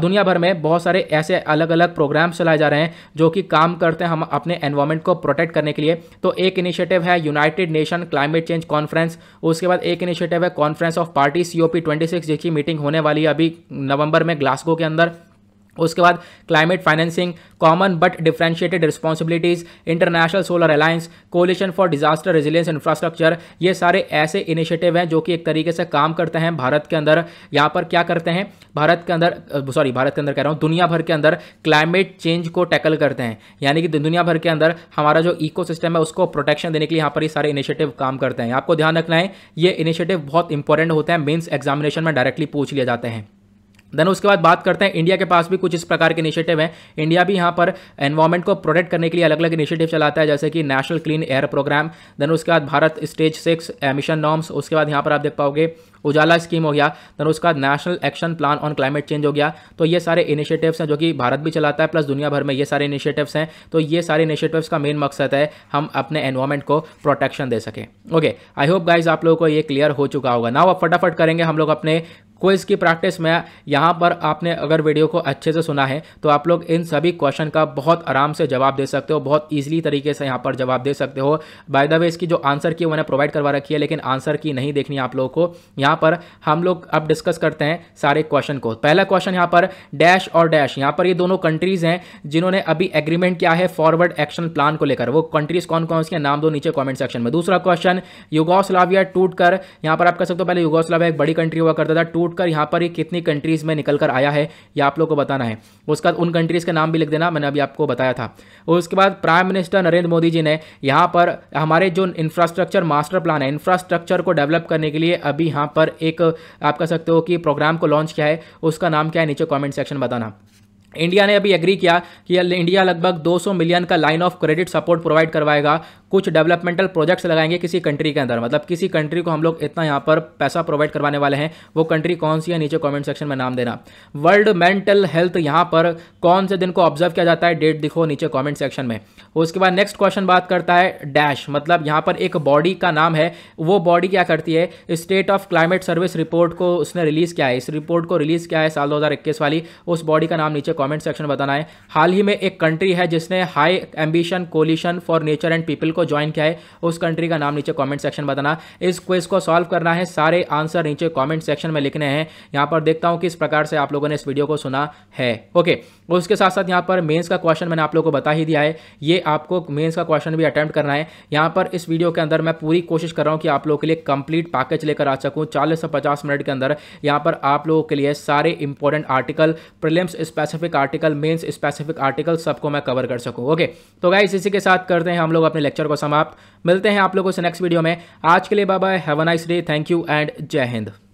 दुनिया भर में बहुत सारे ऐसे अलग अलग प्रोग्राम चलाए जा रहे हैं जो कि काम करते हैं हम अपने एनवायरमेंट को प्रोटेक्ट करने के लिए तो एक इनिशिएटिव है United Nation climate change conference उसके बाद एक इनिशिएटिव है कॉन्फ्रेंस ऑफ पार्टी सीओपी 26 जिसकी मीटिंग होने वाली है अभी नवंबर में ग्लासगो के अंदर उसके बाद climate financing common but differentiated responsibilities international solar alliance coalition for disaster resilience infrastructure ये सारे ऐसे इनिशिएटिव हैं जो कि एक तरीके से काम करते हैं भारत के अंदर यहाँ पर क्या करते हैं भारत के अंदर सॉरी भारत के अंदर कह रहा हूँ दुनिया भर के अंदर क्लाइमेट चेंज को टैकल करते हैं यानी कि दुनिया भर के अंदर हमारा जो इको है उसको प्रोटेक्शन देने के लिए यहाँ पर ये सारे इनिशिएटिव काम करते हैं आपको ध्यान रखना है ये इनिशिएटिव बहुत इंपॉर्टेंट होते हैं मीन्स एग्जामिनेशन में डायरेक्टली पूछ लिए जाते हैं देन उसके बाद बात करते हैं इंडिया के पास भी कुछ इस प्रकार के इनिशिएटिव हैं इंडिया भी यहाँ पर एनवायरमेंट को प्रोटेक्ट करने के लिए अलग अलग इनिशिएटिव चलाता है जैसे कि national clean air programme then उसके बाद Bharat stage six emission norms उसके बाद यहाँ पर आप देख पाओगे उजाला स्कीम हो गया देन उसका national action plan on climate change हो गया तो ये सारे इनिशिएटिव्स हैं जो कि भारत भी चलाता है प्लस दुनिया भर में ये सारे इनिशिएटिव्स हैं तो ये सारे इनिशिएटिव्स का मेन मकसद है हम अपने एनवायरमेंट को प्रोटेक्शन दे सकें ओके आई होप गाइज आप लोगों को ये क्लियर हो चुका होगा ना अब फटाफट करेंगे हम लोग अपने क्विज की प्रैक्टिस में यहाँ पर आपने अगर वीडियो को अच्छे से सुना है तो आप लोग इन सभी क्वेश्चन का बहुत आराम से जवाब दे सकते हो बहुत ईजिली तरीके से यहाँ पर जवाब दे सकते हो बाय द वे इसकी जो आंसर की मैंने प्रोवाइड करवा रखी है लेकिन आंसर की नहीं देखनी आप लोगों को यहाँ पर हम लोग अब डिस्कस करते हैं सारे क्वेश्चन को पहला क्वेश्चन यहाँ पर डैश और डैश यहाँ पर ये दोनों कंट्रीज हैं जिन्होंने अभी एग्रीमेंट किया है फॉरवर्ड एक्शन प्लान को लेकर वो कंट्रीज कौन कौन उसके नाम दो नीचे कॉमेंट सेक्शन में दूसरा क्वेश्चन युगोस्लाविया टूट कर यहाँ पर आप कह सकते हो पहले युगोस्लाविया एक बड़ी कंट्री हुआ करता था टूट कर यहाँ पर ये कितनी कंट्रीज़ में निकल कर आया है ये आप लोग को बताना है उसके बाद उन कंट्रीज़ के नाम भी लिख देना मैंने अभी आपको बताया था और उसके बाद प्राइम मिनिस्टर नरेंद्र मोदी जी ने यहाँ पर हमारे जो इंफ्रास्ट्रक्चर मास्टर प्लान है इंफ्रास्ट्रक्चर को डेवलप करने के लिए अभी यहाँ पर एक आप कह सकते हो कि प्रोग्राम को लॉन्च किया है उसका नाम क्या है नीचे कॉमेंट सेक्शन बताना इंडिया ने अभी एग्री किया कि इंडिया लगभग 200 मिलियन का line of credit support provide करवाएगा कुछ डेवलपमेंटल प्रोजेक्ट्स लगाएंगे किसी कंट्री के अंदर मतलब किसी कंट्री को हम लोग इतना यहाँ पर पैसा प्रोवाइड करवाने वाले हैं वो कंट्री कौन सी है नीचे कमेंट सेक्शन में नाम देना वर्ल्ड मेंटल हेल्थ यहाँ पर कौन से दिन को ऑब्जर्व किया जाता है डेट दिखो नीचे कॉमेंट सेक्शन में उसके बाद नेक्स्ट क्वेश्चन बात करता है डैश मतलब यहाँ पर एक बॉडी का नाम है वो बॉडी क्या करती है state of climate service report को उसने रिलीज़ किया है इस रिपोर्ट को रिलीज़ किया है साल 2021 वाली उस बॉडी का नाम नीचे कमेंट सेक्शन में बताना है हाल ही में एक कंट्री है जिसने high ambition coalition for nature and people को ज्वाइन किया है उस कंट्री का नाम नीचे कॉमेंट सेक्शन बताना इस क्वेज को सॉल्व करना है सारे आंसर नीचे कॉमेंट सेक्शन में लिखने हैं यहाँ पर देखता हूँ किस प्रकार से आप लोगों ने इस वीडियो को सुना है ओके उसके साथ साथ यहाँ पर मेन्स का क्वेश्चन मैंने आप लोगों को बता ही दिया है ये आपको मेंस का क्वेश्चन भी अटैम्प्ट करना है यहाँ पर इस वीडियो के अंदर मैं पूरी कोशिश कर रहा हूँ कि आप लोगों के लिए कंप्लीट पैकेज लेकर आ सकूँ चालीस से पचास मिनट के अंदर यहाँ पर आप लोगों के लिए सारे important article prelims specific article mains specific article सबको मैं कवर कर सकूँ ओके तो गाइज इसी के साथ करते हैं हम लोग अपने लेक्चर को समाप्त मिलते हैं आप लोगों से नेक्स्ट वीडियो में आज के लिए bye have a nice day thank you and जय हिंद